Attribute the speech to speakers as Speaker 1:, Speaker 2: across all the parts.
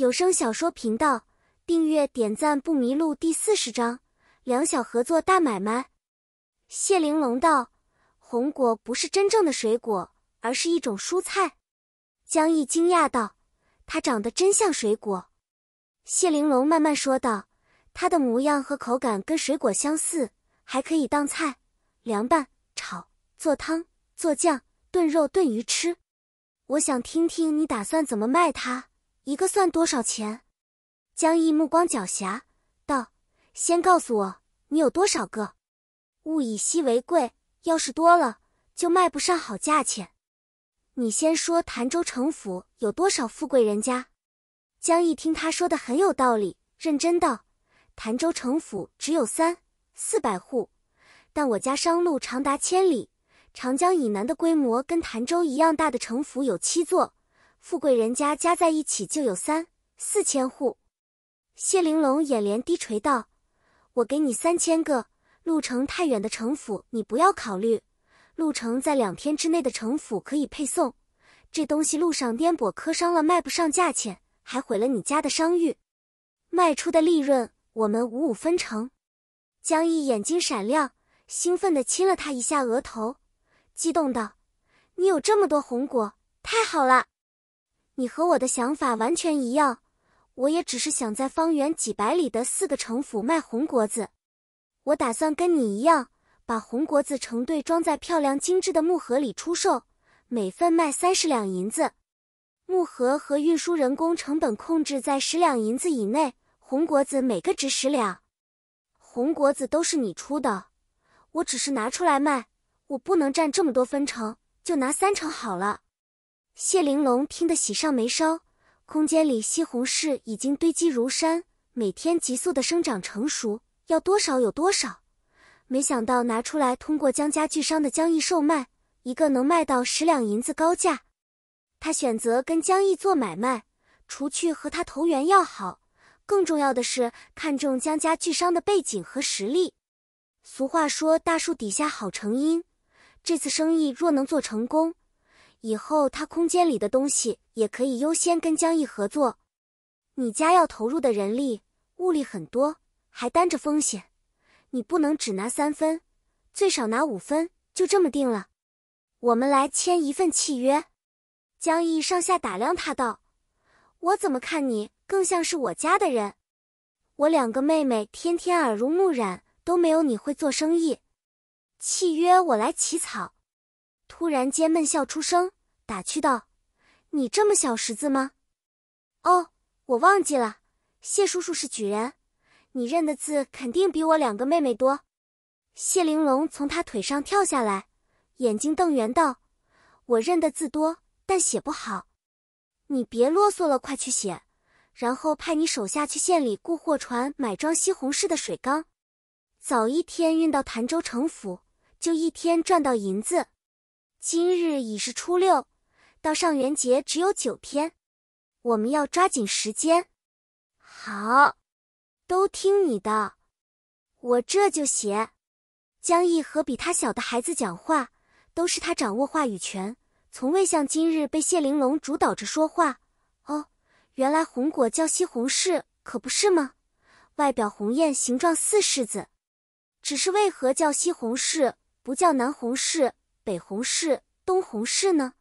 Speaker 1: 有声小说频道订阅点赞不迷路第四十章，两小合作大买卖。谢玲珑道：“红果不是真正的水果，而是一种蔬菜。”江毅惊讶道：“它长得真像水果。”谢玲珑慢慢说道：“它的模样和口感跟水果相似，还可以当菜，凉拌、炒、做汤、做酱、炖肉、炖鱼吃。我想听听你打算怎么卖它。”一个算多少钱？江毅目光狡黠道：“先告诉我，你有多少个？物以稀为贵，要是多了就卖不上好价钱。你先说潭州城府有多少富贵人家？”江毅听他说的很有道理，认真道：“潭州城府只有三四百户，但我家商路长达千里，长江以南的规模跟潭州一样大的城府有七座。”富贵人家加在一起就有三四千户。谢玲珑眼帘低垂道：“我给你三千个。路程太远的城府你不要考虑，路程在两天之内的城府可以配送。这东西路上颠簸磕伤了卖不上价钱，还毁了你家的商誉。卖出的利润我们五五分成。”江毅眼睛闪亮，兴奋的亲了他一下额头，激动道：“你有这么多红果，太好了！”你和我的想法完全一样，我也只是想在方圆几百里的四个城府卖红果子。我打算跟你一样，把红果子成对装在漂亮精致的木盒里出售，每份卖三十两银子。木盒和运输人工成本控制在十两银子以内，红果子每个值十两。红果子都是你出的，我只是拿出来卖，我不能占这么多分成，就拿三成好了。谢玲珑听得喜上眉梢，空间里西红柿已经堆积如山，每天急速的生长成熟，要多少有多少。没想到拿出来通过江家巨商的江毅售卖，一个能卖到十两银子高价。他选择跟江毅做买卖，除去和他投缘要好，更重要的是看中江家巨商的背景和实力。俗话说大树底下好成荫，这次生意若能做成功。以后他空间里的东西也可以优先跟江毅合作。你家要投入的人力物力很多，还担着风险，你不能只拿三分，最少拿五分，就这么定了。我们来签一份契约。江毅上下打量他道：“我怎么看你更像是我家的人？我两个妹妹天天耳濡目染，都没有你会做生意。契约我来起草。”突然间闷笑出声，打趣道：“你这么小识字吗？”“哦，我忘记了。”谢叔叔是举人，你认的字肯定比我两个妹妹多。谢玲珑从他腿上跳下来，眼睛瞪圆道：“我认的字多，但写不好。”“你别啰嗦了，快去写。”“然后派你手下去县里雇货船，买装西红柿的水缸，早一天运到潭州城府，就一天赚到银子。”今日已是初六，到上元节只有九天，我们要抓紧时间。好，都听你的，我这就写。江毅和比他小的孩子讲话，都是他掌握话语权，从未像今日被谢玲珑主导着说话。哦，原来红果叫西红柿，可不是吗？外表红艳，形状似柿子，只是为何叫西红柿，不叫南红柿？北红市、东红市呢？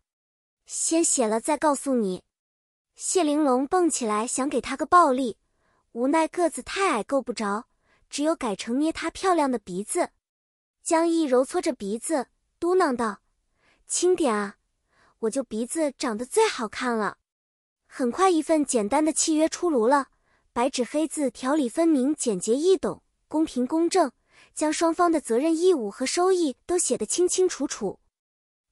Speaker 1: 先写了再告诉你。谢玲珑蹦起来想给他个暴力，无奈个子太矮够不着，只有改成捏他漂亮的鼻子。江毅揉搓着鼻子，嘟囔道：“轻点啊，我就鼻子长得最好看了。”很快，一份简单的契约出炉了，白纸黑字，条理分明，简洁易懂，公平公正。将双方的责任、义务和收益都写得清清楚楚。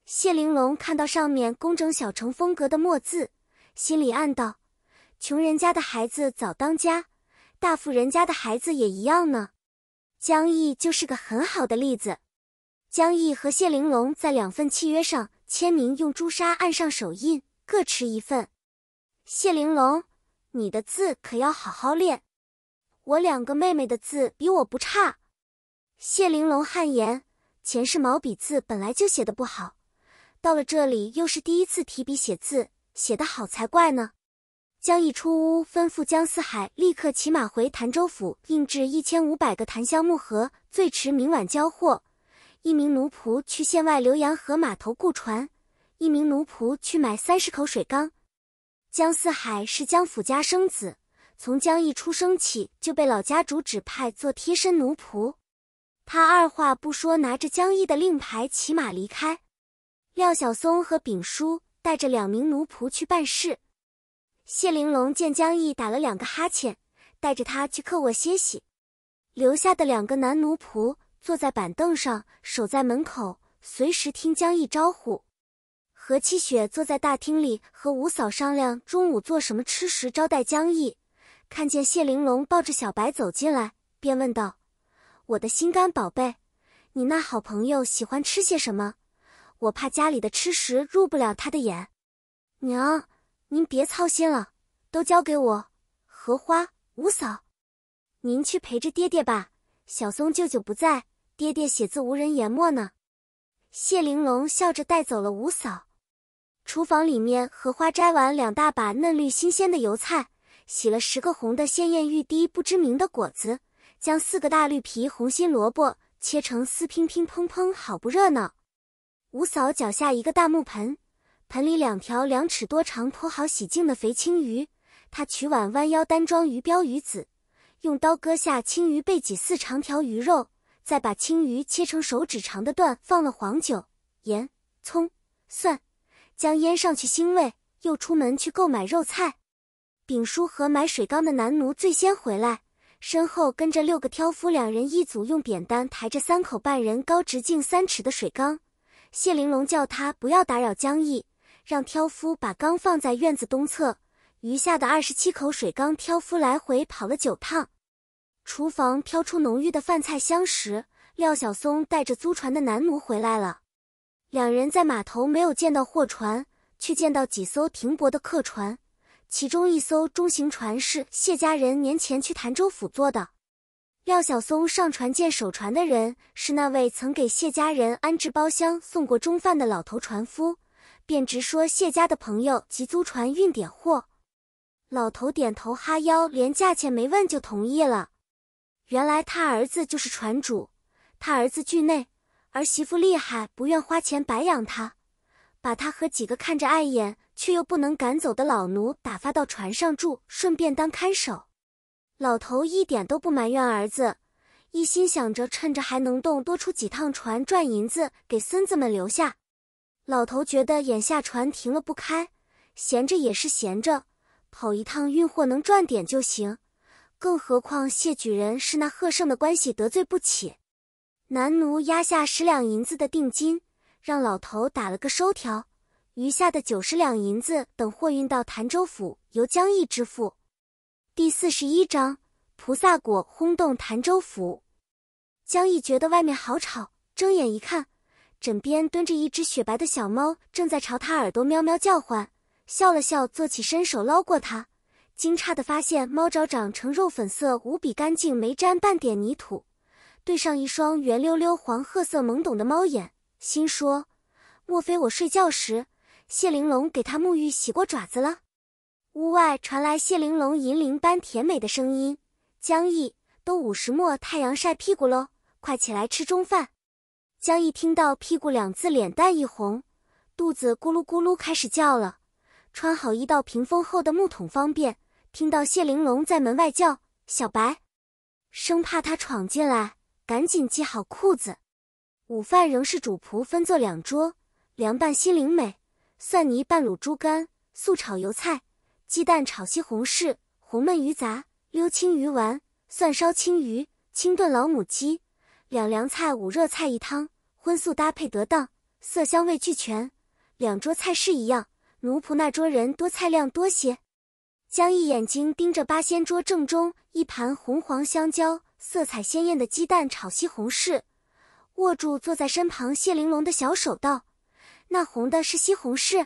Speaker 1: 谢玲珑看到上面工整小成风格的墨字，心里暗道：“穷人家的孩子早当家，大富人家的孩子也一样呢。”江毅就是个很好的例子。江毅和谢玲珑在两份契约上签名，用朱砂按上手印，各持一份。谢玲珑，你的字可要好好练。我两个妹妹的字比我不差。谢玲珑汗颜，前世毛笔字本来就写的不好，到了这里又是第一次提笔写字，写得好才怪呢。江毅出屋，吩咐江四海立刻骑马回潭州府，印制一千五百个檀香木盒，最迟明晚交货。一名奴仆去县外浏阳河码头雇船，一名奴仆去买三十口水缸。江四海是江府家生子，从江毅出生起就被老家主指派做贴身奴仆。他二话不说，拿着江毅的令牌骑马离开。廖小松和丙叔带着两名奴仆去办事。谢玲珑见江毅打了两个哈欠，带着他去客卧歇息。留下的两个男奴仆坐在板凳上，守在门口，随时听江毅招呼。何七雪坐在大厅里和吴嫂商量中午做什么吃食招待江毅。看见谢玲珑抱着小白走进来，便问道。我的心肝宝贝，你那好朋友喜欢吃些什么？我怕家里的吃食入不了他的眼。娘，您别操心了，都交给我。荷花，五嫂，您去陪着爹爹吧。小松舅舅不在，爹爹写字无人研墨呢。谢玲珑笑着带走了五嫂。厨房里面，荷花摘完两大把嫩绿新鲜的油菜，洗了十个红的鲜艳欲滴不知名的果子。将四个大绿皮红心萝卜切成丝，乒乒乓乓，好不热闹。五嫂脚下一个大木盆，盆里两条两尺多长、剖好洗净的肥青鱼，她取碗弯腰单装鱼膘鱼籽，用刀割下青鱼背脊四长条鱼肉，再把青鱼切成手指长的段，放了黄酒、盐、葱、蒜，将腌上去腥味。又出门去购买肉菜，丙叔和买水缸的男奴最先回来。身后跟着六个挑夫，两人一组，用扁担抬着三口半人高、直径三尺的水缸。谢玲珑叫他不要打扰江毅，让挑夫把缸放在院子东侧。余下的二十七口水缸，挑夫来回跑了九趟。厨房飘出浓郁的饭菜香时，廖小松带着租船的男奴回来了。两人在码头没有见到货船，却见到几艘停泊的客船。其中一艘中型船是谢家人年前去潭州府做的。廖晓松上船见守船的人是那位曾给谢家人安置包厢、送过中饭的老头船夫，便直说谢家的朋友急租船运点货。老头点头哈腰，连价钱没问就同意了。原来他儿子就是船主，他儿子惧内，儿媳妇厉害，不愿花钱白养他，把他和几个看着碍眼。却又不能赶走的老奴打发到船上住，顺便当看守。老头一点都不埋怨儿子，一心想着趁着还能动，多出几趟船赚银子给孙子们留下。老头觉得眼下船停了不开，闲着也是闲着，跑一趟运货能赚点就行。更何况谢举人是那贺胜的关系，得罪不起。男奴压下十两银子的定金，让老头打了个收条。余下的九十两银子等货运到潭州府，由江毅支付。第四十一章，菩萨果轰动潭州府。江毅觉得外面好吵，睁眼一看，枕边蹲着一只雪白的小猫，正在朝他耳朵喵喵叫唤。笑了笑，坐起身手捞过它，惊诧的发现猫爪长成肉粉色，无比干净，没沾半点泥土。对上一双圆溜溜黄褐色懵懂的猫眼，心说：莫非我睡觉时？谢玲珑给他沐浴、洗过爪子了。屋外传来谢玲珑银铃般甜美的声音：“江毅，都五十末，太阳晒屁股喽，快起来吃中饭。”江毅听到“屁股”两字，脸蛋一红，肚子咕噜咕噜开始叫了。穿好，一道屏风后的木桶方便，听到谢玲珑在门外叫“小白”，生怕他闯进来，赶紧系好裤子。午饭仍是主仆分坐两桌，凉拌心灵美。蒜泥拌卤猪肝，素炒油菜，鸡蛋炒西红柿，红焖鱼杂，溜青鱼丸，蒜烧青鱼，清炖老母鸡，两凉菜五热菜一汤，荤素搭配得当，色香味俱全。两桌菜式一样，奴仆那桌人多，菜量多些。江毅眼睛盯着八仙桌正中一盘红黄相交、色彩鲜艳的鸡蛋炒西红柿，握住坐在身旁谢玲珑的小手，道。那红的是西红柿，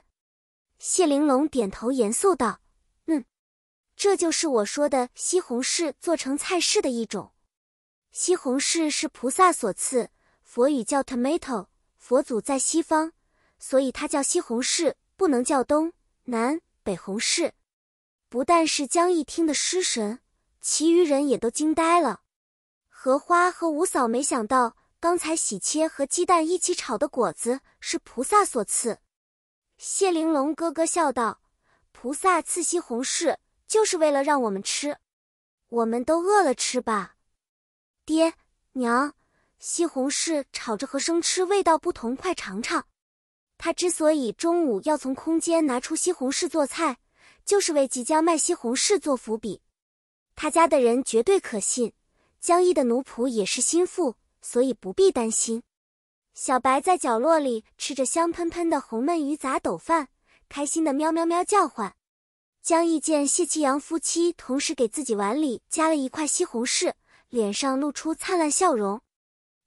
Speaker 1: 谢玲珑点头严肃道：“嗯，这就是我说的西红柿做成菜式的一种。西红柿是菩萨所赐，佛语叫 tomato，佛祖在西方，所以它叫西红柿，不能叫东南北红柿。”不但是江毅听得失神，其余人也都惊呆了。荷花和五嫂没想到。刚才喜切和鸡蛋一起炒的果子是菩萨所赐，谢玲珑咯咯笑道：“菩萨赐西红柿就是为了让我们吃，我们都饿了，吃吧。”爹娘，西红柿炒着和生吃味道不同，快尝尝。他之所以中午要从空间拿出西红柿做菜，就是为即将卖西红柿做伏笔。他家的人绝对可信，江毅的奴仆也是心腹。所以不必担心。小白在角落里吃着香喷喷的红焖鱼杂斗饭，开心的喵喵喵叫唤。江毅见谢其阳夫妻同时给自己碗里加了一块西红柿，脸上露出灿烂笑容。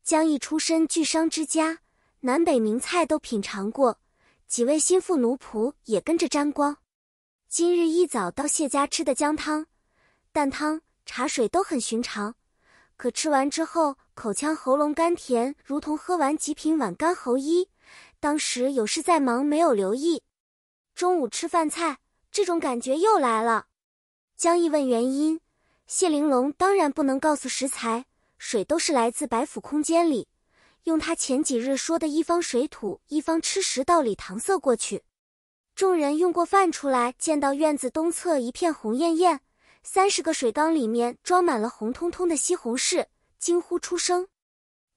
Speaker 1: 江毅出身巨商之家，南北名菜都品尝过，几位心腹奴仆也跟着沾光。今日一早到谢家吃的姜汤、蛋汤、茶水都很寻常。可吃完之后，口腔喉咙甘甜，如同喝完极品碗干喉衣。当时有事在忙，没有留意。中午吃饭菜，这种感觉又来了。江毅问原因，谢玲珑当然不能告诉食材，水都是来自白府空间里，用他前几日说的一方水土一方吃食道理搪塞过去。众人用过饭出来，见到院子东侧一片红艳艳。三十个水缸里面装满了红彤彤的西红柿，惊呼出声。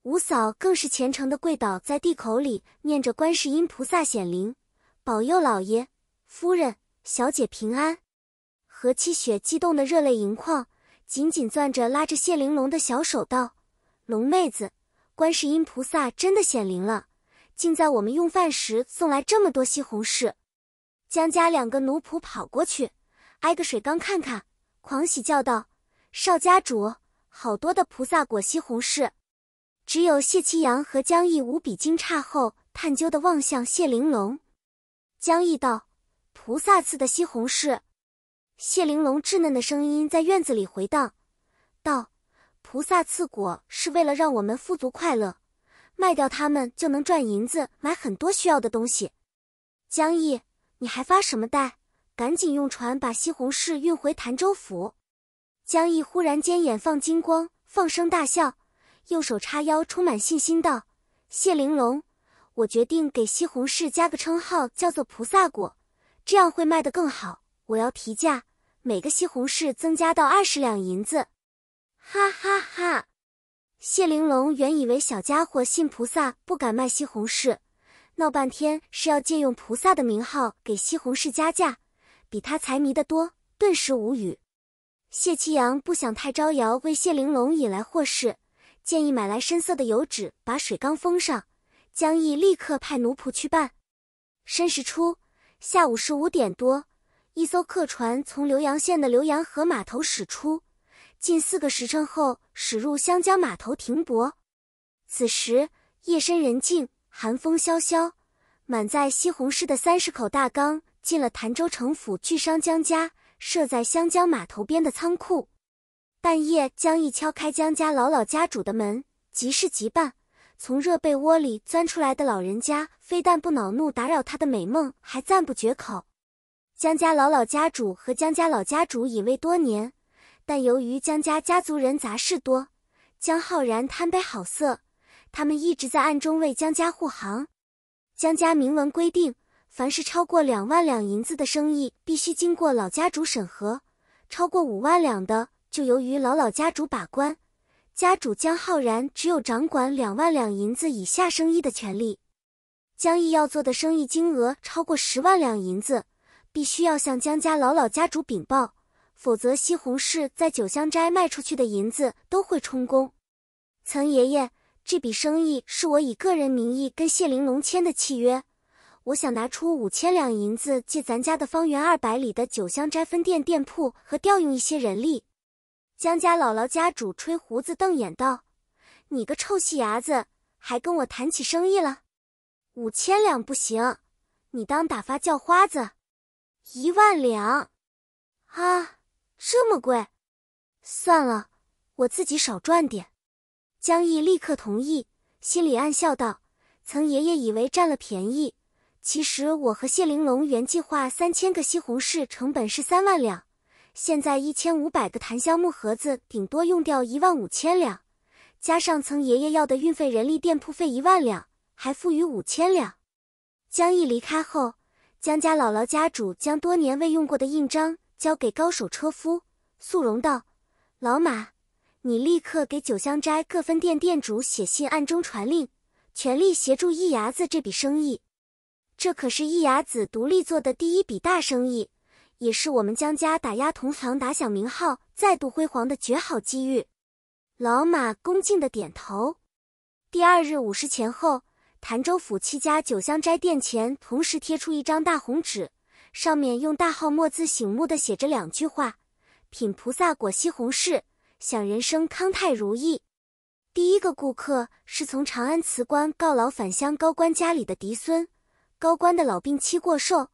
Speaker 1: 五嫂更是虔诚的跪倒在地口里，念着观世音菩萨显灵，保佑老爷、夫人、小姐平安。何七雪激动的热泪盈眶，紧紧攥着拉着谢玲珑的小手道：“龙妹子，观世音菩萨真的显灵了，竟在我们用饭时送来这么多西红柿。”江家两个奴仆跑过去，挨个水缸看看。狂喜叫道：“少家主，好多的菩萨果西红柿！”只有谢其阳和江毅无比惊诧后，探究的望向谢玲珑。江毅道：“菩萨赐的西红柿。”谢玲珑稚嫩的声音在院子里回荡，道：“菩萨赐果是为了让我们富足快乐，卖掉它们就能赚银子，买很多需要的东西。”江毅，你还发什么呆？赶紧用船把西红柿运回潭州府。江毅忽然间眼放金光，放声大笑，右手叉腰，充满信心道：“谢玲珑，我决定给西红柿加个称号，叫做菩萨果，这样会卖得更好。我要提价，每个西红柿增加到二十两银子。”哈哈哈！谢玲珑原以为小家伙信菩萨不敢卖西红柿，闹半天是要借用菩萨的名号给西红柿加价。比他财迷的多，顿时无语。谢七阳不想太招摇，为谢玲珑引来祸事，建议买来深色的油纸，把水缸封上。江毅立刻派奴仆去办。申时初，下午十五点多，一艘客船从浏阳县的浏阳河码头驶出，近四个时辰后驶入湘江码头停泊。此时夜深人静，寒风萧萧，满载西红柿的三十口大缸。进了潭州城府巨商江家设在湘江码头边的仓库，半夜，江毅敲开江家老老家主的门，急事急办。从热被窝里钻出来的老人家，非但不恼怒打扰他的美梦，还赞不绝口。江家老老家主和江家老家主隐位多年，但由于江家家族人杂事多，江浩然贪杯好色，他们一直在暗中为江家护航。江家明文规定。凡是超过两万两银子的生意，必须经过老家主审核；超过五万两的，就由于老老家主把关。家主江浩然只有掌管两万两银子以下生意的权利。江毅要做的生意金额超过十万两银子，必须要向江家老老家主禀报，否则西红柿在九香斋卖出去的银子都会充公。曾爷爷，这笔生意是我以个人名义跟谢玲珑签的契约。我想拿出五千两银子借咱家的方圆二百里的九香斋分店店铺和调用一些人力。江家姥姥家主吹胡子瞪眼道：“你个臭戏伢子，还跟我谈起生意了？五千两不行，你当打发叫花子？一万两啊，这么贵？算了，我自己少赚点。”江毅立刻同意，心里暗笑道：“曾爷爷以为占了便宜。”其实我和谢玲珑原计划三千个西红柿，成本是三万两。现在一千五百个檀香木盒子，顶多用掉一万五千两，加上曾爷爷要的运费、人力、店铺费一万两，还富余五千两。江毅离开后，江家姥姥家主将多年未用过的印章交给高手车夫素荣道：“老马，你立刻给九香斋各分店店主写信，暗中传令，全力协助易牙子这笔生意。”这可是易牙子独立做的第一笔大生意，也是我们江家打压同行、打响名号、再度辉煌的绝好机遇。老马恭敬的点头。第二日午时前后，潭州府七家九香斋店前同时贴出一张大红纸，上面用大号墨字醒目的写着两句话：“品菩萨果西红柿，享人生康泰如意。”第一个顾客是从长安辞官告老返乡高官家里的嫡孙。高官的老病妻过寿，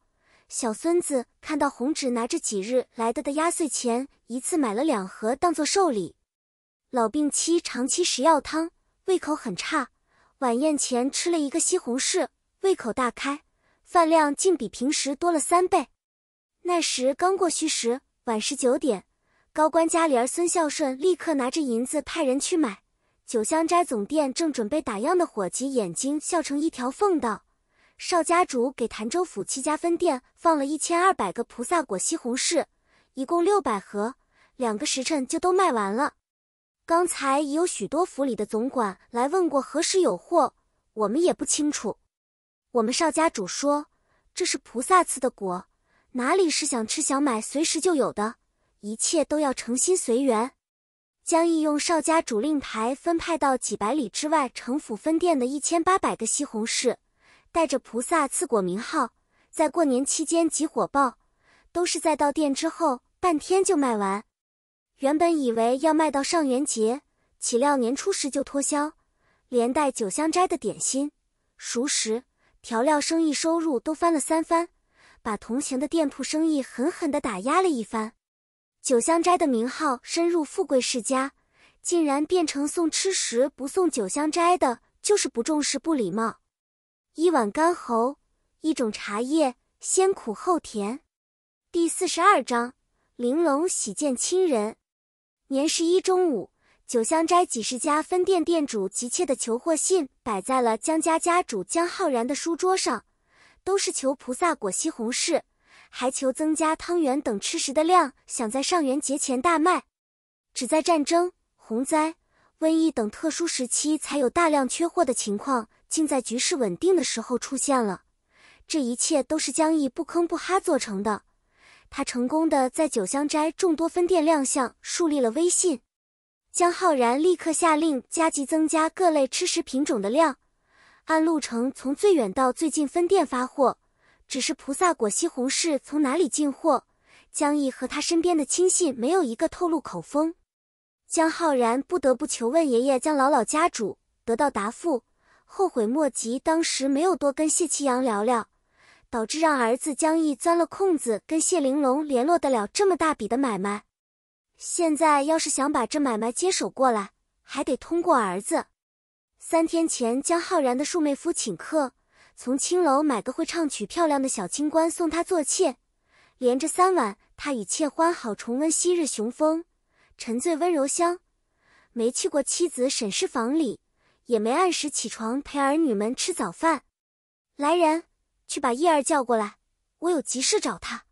Speaker 1: 小孙子看到红纸，拿着几日来的的压岁钱，一次买了两盒当做寿礼。老病妻长期食药汤，胃口很差。晚宴前吃了一个西红柿，胃口大开，饭量竟比平时多了三倍。那时刚过戌时，晚十九点，高官家里儿孙孝顺，立刻拿着银子派人去买。九香斋总店正准备打烊的伙计，眼睛笑成一条缝，道。邵家主给潭州府七家分店放了一千二百个菩萨果西红柿，一共六百盒，两个时辰就都卖完了。刚才已有许多府里的总管来问过何时有货，我们也不清楚。我们邵家主说，这是菩萨赐的果，哪里是想吃想买随时就有的，一切都要诚心随缘。江毅用邵家主令牌分派到几百里之外城府分店的一千八百个西红柿。带着菩萨赐果名号，在过年期间极火爆，都是在到店之后半天就卖完。原本以为要卖到上元节，岂料年初时就脱销，连带九香斋的点心、熟食、调料生意收入都翻了三番，把同行的店铺生意狠狠地打压了一番。九香斋的名号深入富贵世家，竟然变成送吃食不送九香斋的，就是不重视、不礼貌。一碗干喉，一种茶叶，先苦后甜。第四十二章，玲珑喜见亲人。年十一中午，九香斋几十家分店店主急切的求货信摆在了江家家主江浩然的书桌上，都是求菩萨果、西红柿，还求增加汤圆等吃食的量，想在上元节前大卖。只在战争、洪灾、瘟疫等特殊时期，才有大量缺货的情况。竟在局势稳定的时候出现了，这一切都是江毅不吭不哈做成的。他成功的在九香斋众多分店亮相，树立了威信。江浩然立刻下令加急增加各类吃食品种的量，按路程从最远到最近分店发货。只是菩萨果、西红柿从哪里进货，江毅和他身边的亲信没有一个透露口风。江浩然不得不求问爷爷江老老家主，得到答复。后悔莫及，当时没有多跟谢其阳聊聊，导致让儿子江毅钻了空子，跟谢玲珑联络得了这么大笔的买卖。现在要是想把这买卖接手过来，还得通过儿子。三天前，江浩然的庶妹夫请客，从青楼买个会唱曲漂亮的小青官送他做妾。连着三晚，他与妾欢好重温昔日雄风，沉醉温柔乡，没去过妻子沈氏房里。也没按时起床陪儿女们吃早饭，来人，去把叶儿叫过来，我有急事找他。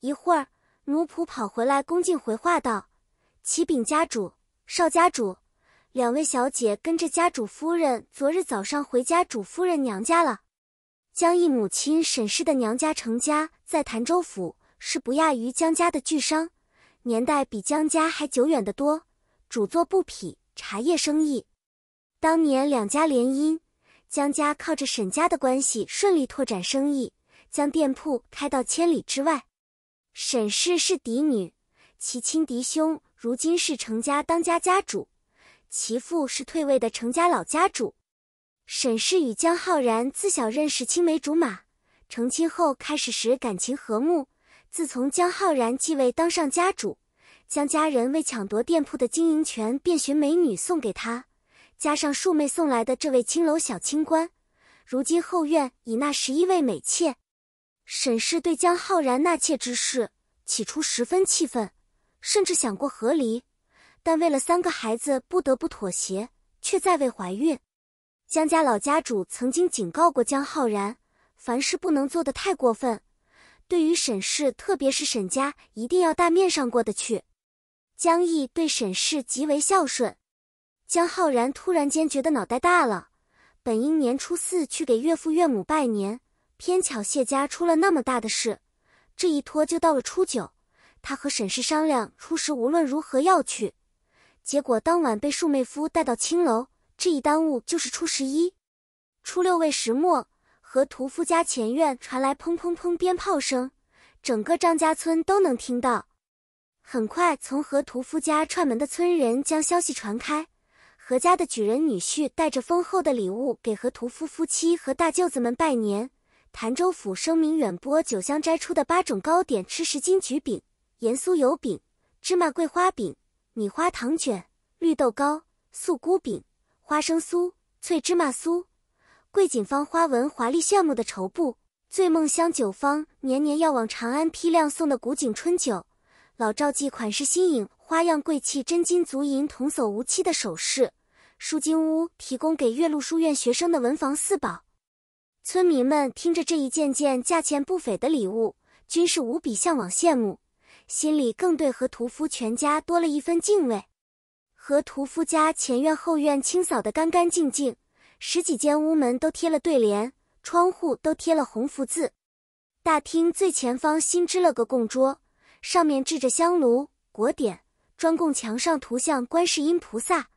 Speaker 1: 一会儿奴仆跑回来恭敬回话道：“启禀家主，少家主，两位小姐跟着家主夫人昨日早上回家主夫人娘家了。江毅母亲沈氏的娘家程家在潭州府是不亚于江家的巨商，年代比江家还久远得多，主做布匹、茶叶生意。”当年两家联姻，江家靠着沈家的关系顺利拓展生意，将店铺开到千里之外。沈氏是嫡女，其亲嫡兄如今是程家当家家主，其父是退位的程家老家主。沈氏与江浩然自小认识，青梅竹马，成亲后开始时感情和睦。自从江浩然继位当上家主，江家人为抢夺店铺的经营权，便寻美女送给他。加上庶妹送来的这位青楼小清官，如今后院已那十一位美妾。沈氏对江浩然纳妾之事起初十分气愤，甚至想过和离，但为了三个孩子不得不妥协，却再未怀孕。江家老家主曾经警告过江浩然，凡事不能做得太过分，对于沈氏，特别是沈家，一定要大面上过得去。江毅对沈氏极为孝顺。江浩然突然间觉得脑袋大了，本应年初四去给岳父岳母拜年，偏巧谢家出了那么大的事，这一拖就到了初九。他和沈氏商量，初十无论如何要去。结果当晚被庶妹夫带到青楼，这一耽误就是初十一。初六为石末，河屠夫家前院传来砰砰砰鞭炮声，整个张家村都能听到。很快，从河屠夫家串门的村人将消息传开。何家的举人女婿带着丰厚的礼物给何屠夫夫妻和大舅子们拜年。潭州府声名远播，酒香斋出的八种糕点：吃十斤橘饼、盐酥油饼、芝麻桂花饼、米花糖卷、绿豆糕、素菇饼、花生酥、脆芝麻酥；桂锦坊花纹华丽炫目的绸布；醉梦香酒坊年年要往长安批量送的古井春酒；老赵记款式新颖、花样贵气、真金足银、童叟无欺的首饰。书金屋提供给岳麓书院学生的文房四宝，村民们听着这一件件价钱不菲的礼物，均是无比向往羡慕，心里更对何屠夫全家多了一分敬畏。何屠夫家前院后院清扫得干干净净，十几间屋门都贴了对联，窗户都贴了红福字。大厅最前方新支了个供桌，上面置着香炉、果点，专供墙上图像观世音菩萨。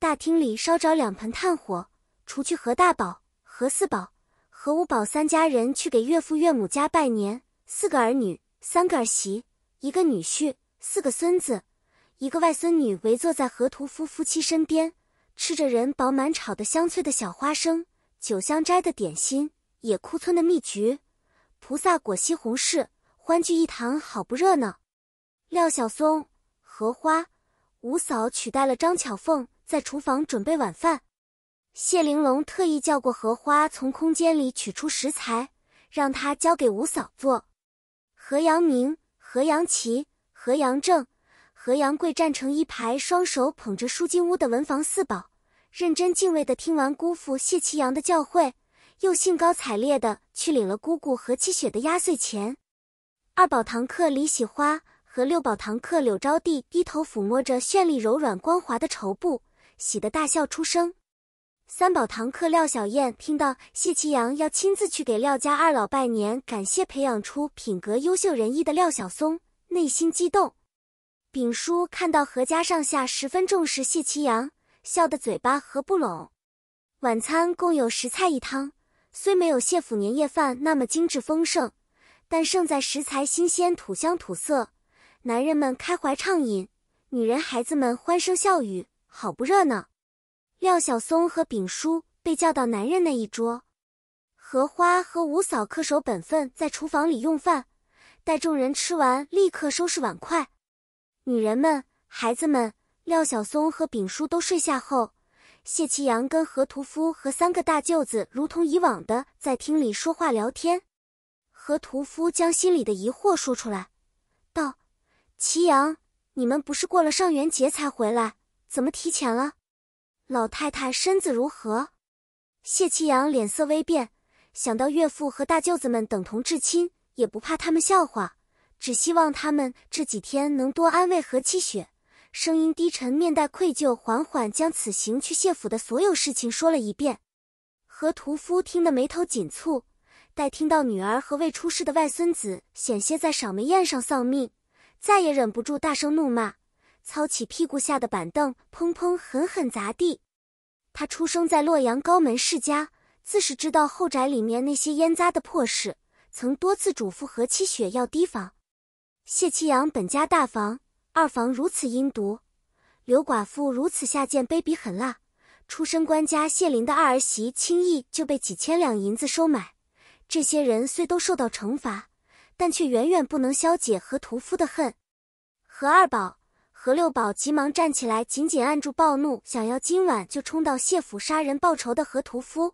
Speaker 1: 大厅里烧着两盆炭火，除去何大宝、何四宝、何五宝三家人去给岳父岳母家拜年，四个儿女、三个儿媳、一个女婿、四个孙子、一个外孙女围坐在何屠夫夫妻身边，吃着人饱满炒的香脆的小花生、酒香斋的点心、野哭村的蜜橘、菩萨果西红柿，欢聚一堂，好不热闹。廖小松、荷花、吴嫂取代了张巧凤。在厨房准备晚饭，谢玲珑特意叫过荷花，从空间里取出食材，让她交给吴嫂做。何阳明、何阳奇、何阳正、何阳贵站成一排，双手捧着书金屋的文房四宝，认真敬畏地听完姑父谢其阳的教诲，又兴高采烈地去领了姑姑何七雪的压岁钱。二宝堂客李喜花和六宝堂客柳招娣低头抚摸着绚丽柔软光滑的绸布。喜得大笑出声。三宝堂客廖小燕听到谢其阳要亲自去给廖家二老拜年，感谢培养出品格优秀仁义的廖小松，内心激动。炳叔看到何家上下十分重视谢其阳，笑得嘴巴合不拢。晚餐共有十菜一汤，虽没有谢府年夜饭那么精致丰盛，但胜在食材新鲜土香土色。男人们开怀畅饮，女人孩子们欢声笑语。好不热闹，廖小松和丙叔被叫到男人那一桌，荷花和五嫂恪守本分，在厨房里用饭。待众人吃完，立刻收拾碗筷。女人们、孩子们，廖小松和丙叔都睡下后，谢其阳跟何屠夫和三个大舅子，如同以往的在厅里说话聊天。何屠夫将心里的疑惑说出来，道：“祁阳，你们不是过了上元节才回来？”怎么提前了？老太太身子如何？谢其阳脸色微变，想到岳父和大舅子们等同至亲，也不怕他们笑话，只希望他们这几天能多安慰何七雪。声音低沉，面带愧疚，缓缓将此行去谢府的所有事情说了一遍。何屠夫听得眉头紧蹙，待听到女儿和未出世的外孙子险些在赏梅宴上丧命，再也忍不住，大声怒骂。操起屁股下的板凳，砰砰狠狠砸地。他出生在洛阳高门世家，自是知道后宅里面那些腌渣的破事，曾多次嘱咐何七雪要提防。谢七阳本家大房，二房如此阴毒，刘寡妇如此下贱卑鄙狠辣，出身官家谢林的二儿媳，轻易就被几千两银子收买。这些人虽都受到惩罚，但却远远不能消解和屠夫的恨。何二宝。何六宝急忙站起来，紧紧按住暴怒，想要今晚就冲到谢府杀人报仇的何屠夫。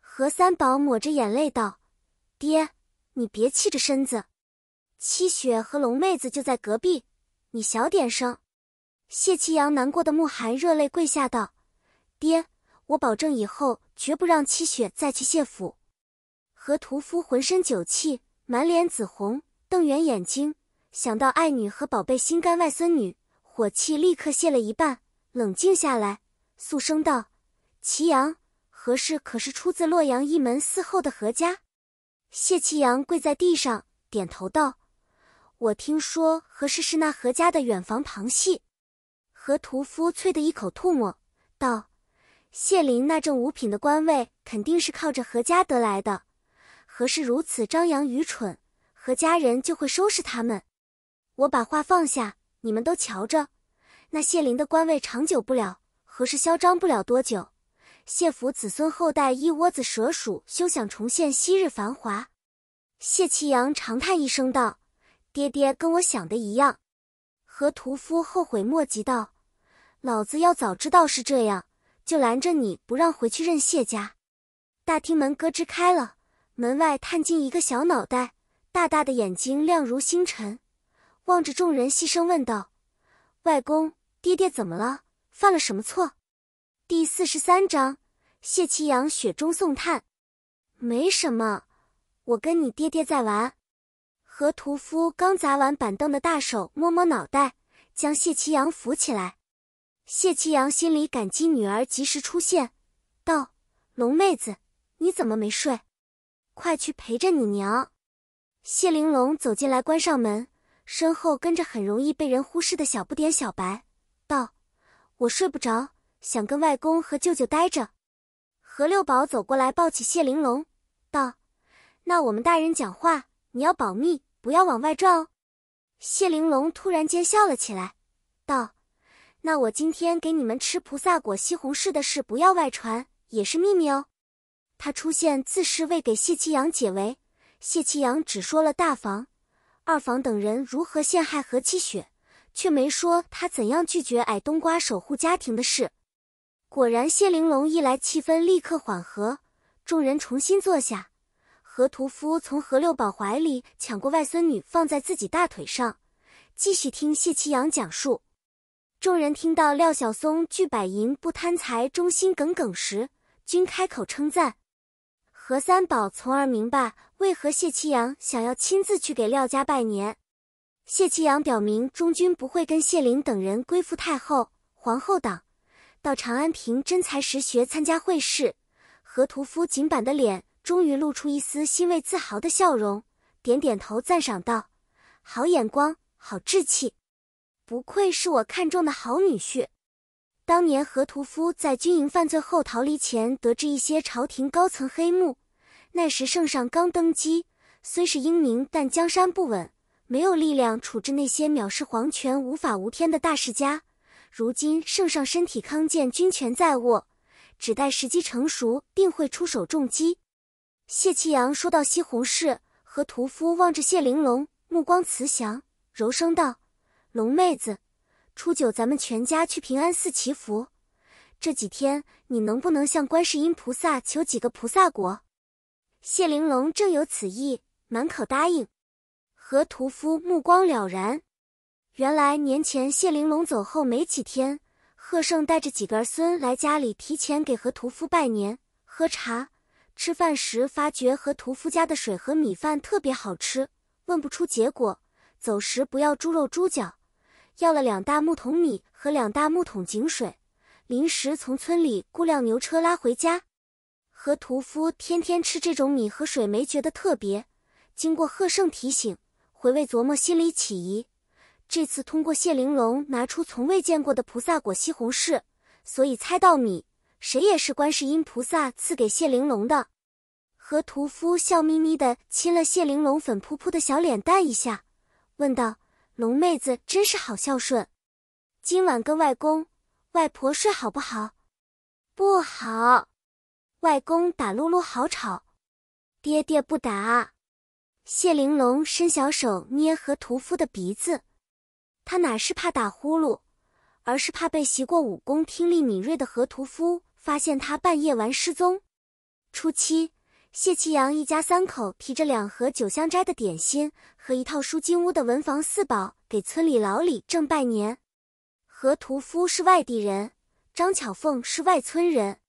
Speaker 1: 何三宝抹着眼泪道：“爹，你别气着身子。七雪和龙妹子就在隔壁，你小点声。”谢七阳难过的目含热泪，跪下道：“爹，我保证以后绝不让七雪再去谢府。”何屠夫浑身酒气，满脸紫红，瞪圆眼睛，想到爱女和宝贝心肝外孙女。火气立刻泄了一半，冷静下来，肃声道：“祁阳何氏可是出自洛阳一门四后的何家？”谢祁阳跪在地上，点头道：“我听说何氏是那何家的远房旁系。”何屠夫啐的一口唾沫，道：“谢林那正五品的官位肯定是靠着何家得来的。何氏如此张扬愚蠢，何家人就会收拾他们。”我把话放下。你们都瞧着，那谢灵的官位长久不了，何事嚣张不了多久，谢府子孙后代一窝子蛇鼠，休想重现昔日繁华。谢其阳长叹一声道：“爹爹跟我想的一样。”何屠夫后悔莫及道：“老子要早知道是这样，就拦着你不让回去认谢家。”大厅门咯吱开了，门外探进一个小脑袋，大大的眼睛亮如星辰。望着众人，细声问道：“外公，爹爹怎么了？犯了什么错？”第四十三章，谢其阳雪中送炭。没什么，我跟你爹爹在玩。何屠夫刚砸完板凳的大手摸摸脑袋，将谢其阳扶起来。谢其阳心里感激女儿及时出现，道：“龙妹子，你怎么没睡？快去陪着你娘。”谢玲珑走进来，关上门。身后跟着很容易被人忽视的小不点小白，道：“我睡不着，想跟外公和舅舅待着。”何六宝走过来抱起谢玲珑，道：“那我们大人讲话，你要保密，不要往外传哦。”谢玲珑突然间笑了起来，道：“那我今天给你们吃菩萨果西红柿的事不要外传，也是秘密哦。”他出现自是为给谢其阳解围，谢其阳只说了大房。二房等人如何陷害何七雪，却没说他怎样拒绝矮冬瓜守护家庭的事。果然，谢玲珑一来，气氛立刻缓和，众人重新坐下。何屠夫从何六宝怀里抢过外孙女，放在自己大腿上，继续听谢其阳讲述。众人听到廖小松拒百银不贪财，忠心耿耿时，均开口称赞何三宝，从而明白。为何谢其阳想要亲自去给廖家拜年？谢其阳表明，中军不会跟谢灵等人归附太后、皇后党，到长安亭真才实学参加会试。何屠夫紧板的脸终于露出一丝欣慰、自豪的笑容，点点头赞赏道：“好眼光，好志气，不愧是我看中的好女婿。”当年何屠夫在军营犯罪后逃离前，得知一些朝廷高层黑幕。那时圣上刚登基，虽是英明，但江山不稳，没有力量处置那些藐视皇权、无法无天的大世家。如今圣上身体康健，军权在握，只待时机成熟，定会出手重击。谢七阳说到西红柿和屠夫望着谢玲珑，目光慈祥，柔声道：“龙妹子，初九咱们全家去平安寺祈福。这几天你能不能向观世音菩萨求几个菩萨果？”谢玲珑正有此意，满口答应。何屠夫目光了然，原来年前谢玲珑走后没几天，贺胜带着几个儿孙来家里提前给何屠夫拜年。喝茶吃饭时发觉何屠夫家的水和米饭特别好吃，问不出结果。走时不要猪肉猪脚，要了两大木桶米和两大木桶井水，临时从村里雇辆牛车拉回家。和屠夫天天吃这种米和水，没觉得特别。经过贺胜提醒，回味琢磨，心里起疑。这次通过谢玲珑拿出从未见过的菩萨果西红柿，所以猜到米谁也是观世音菩萨赐给谢玲珑的。和屠夫笑眯眯地亲了谢玲珑粉扑扑的小脸蛋一下，问道：“龙妹子真是好孝顺，今晚跟外公外婆睡好不好？”“不好。”外公打噜噜好吵，爹爹不打。谢玲珑伸小手捏何屠夫的鼻子，他哪是怕打呼噜，而是怕被习过武功、听力敏锐的何屠夫发现他半夜玩失踪。初七，谢其阳一家三口提着两盒九香斋的点心和一套书金屋的文房四宝给村里老李正拜年。何屠夫是外地人，张巧凤是外村人。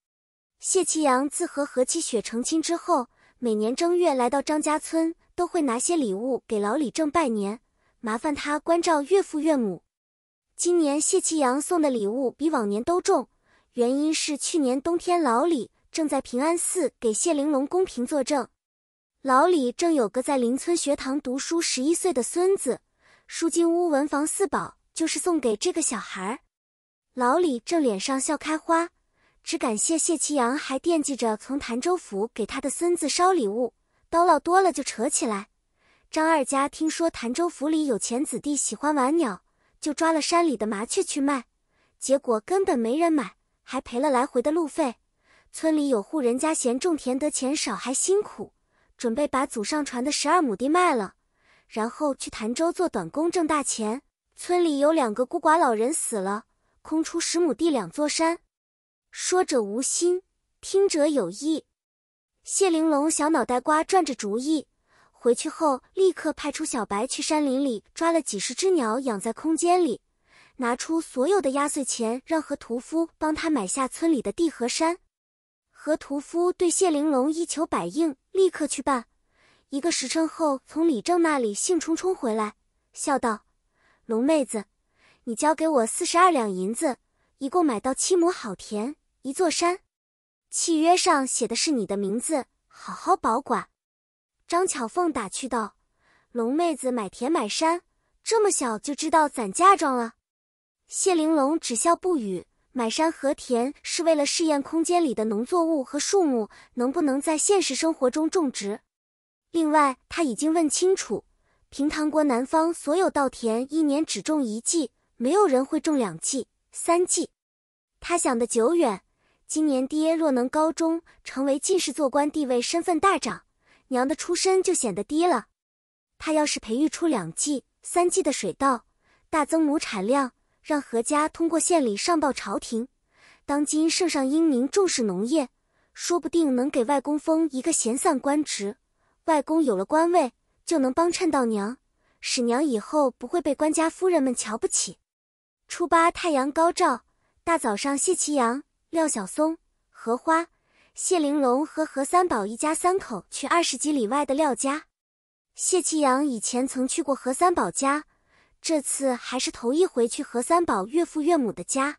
Speaker 1: 谢其阳自和何七雪成亲之后，每年正月来到张家村，都会拿些礼物给老李正拜年，麻烦他关照岳父岳母。今年谢其阳送的礼物比往年都重，原因是去年冬天老李正在平安寺给谢玲珑公平作证。老李正有个在邻村学堂读书十一岁的孙子，书金屋文房四宝就是送给这个小孩。老李正脸上笑开花。只感谢谢其阳，还惦记着从潭州府给他的孙子捎礼物。叨唠多了就扯起来。张二家听说潭州府里有钱子弟喜欢玩鸟，就抓了山里的麻雀去卖，结果根本没人买，还赔了来回的路费。村里有户人家嫌种田得钱少还辛苦，准备把祖上传的十二亩地卖了，然后去潭州做短工挣大钱。村里有两个孤寡老人死了，空出十亩地两座山。说者无心，听者有意。谢玲珑小脑袋瓜转着主意，回去后立刻派出小白去山林里抓了几十只鸟养在空间里，拿出所有的压岁钱让何屠夫帮他买下村里的地和山。何屠夫对谢玲珑一求百应，立刻去办。一个时辰后，从李正那里兴冲冲回来，笑道：“龙妹子，你交给我四十二两银子，一共买到七亩好田。”一座山，契约上写的是你的名字，好好保管。”张巧凤打趣道，“龙妹子买田买山，这么小就知道攒嫁妆了。”谢玲珑只笑不语。买山和田是为了试验空间里的农作物和树木能不能在现实生活中种植。另外，他已经问清楚，平塘国南方所有稻田一年只种一季，没有人会种两季、三季。他想的久远。今年爹若能高中，成为进士做官，地位身份大涨，娘的出身就显得低了。他要是培育出两季、三季的水稻，大增亩产量，让何家通过县里上报朝廷。当今圣上英明，重视农业，说不定能给外公封一个闲散官职。外公有了官位，就能帮衬到娘，使娘以后不会被官家夫人们瞧不起。初八太阳高照，大早上谢奇阳。廖小松、荷花、谢玲珑和何三宝一家三口去二十几里外的廖家。谢七阳以前曾去过何三宝家，这次还是头一回去何三宝岳父岳母的家。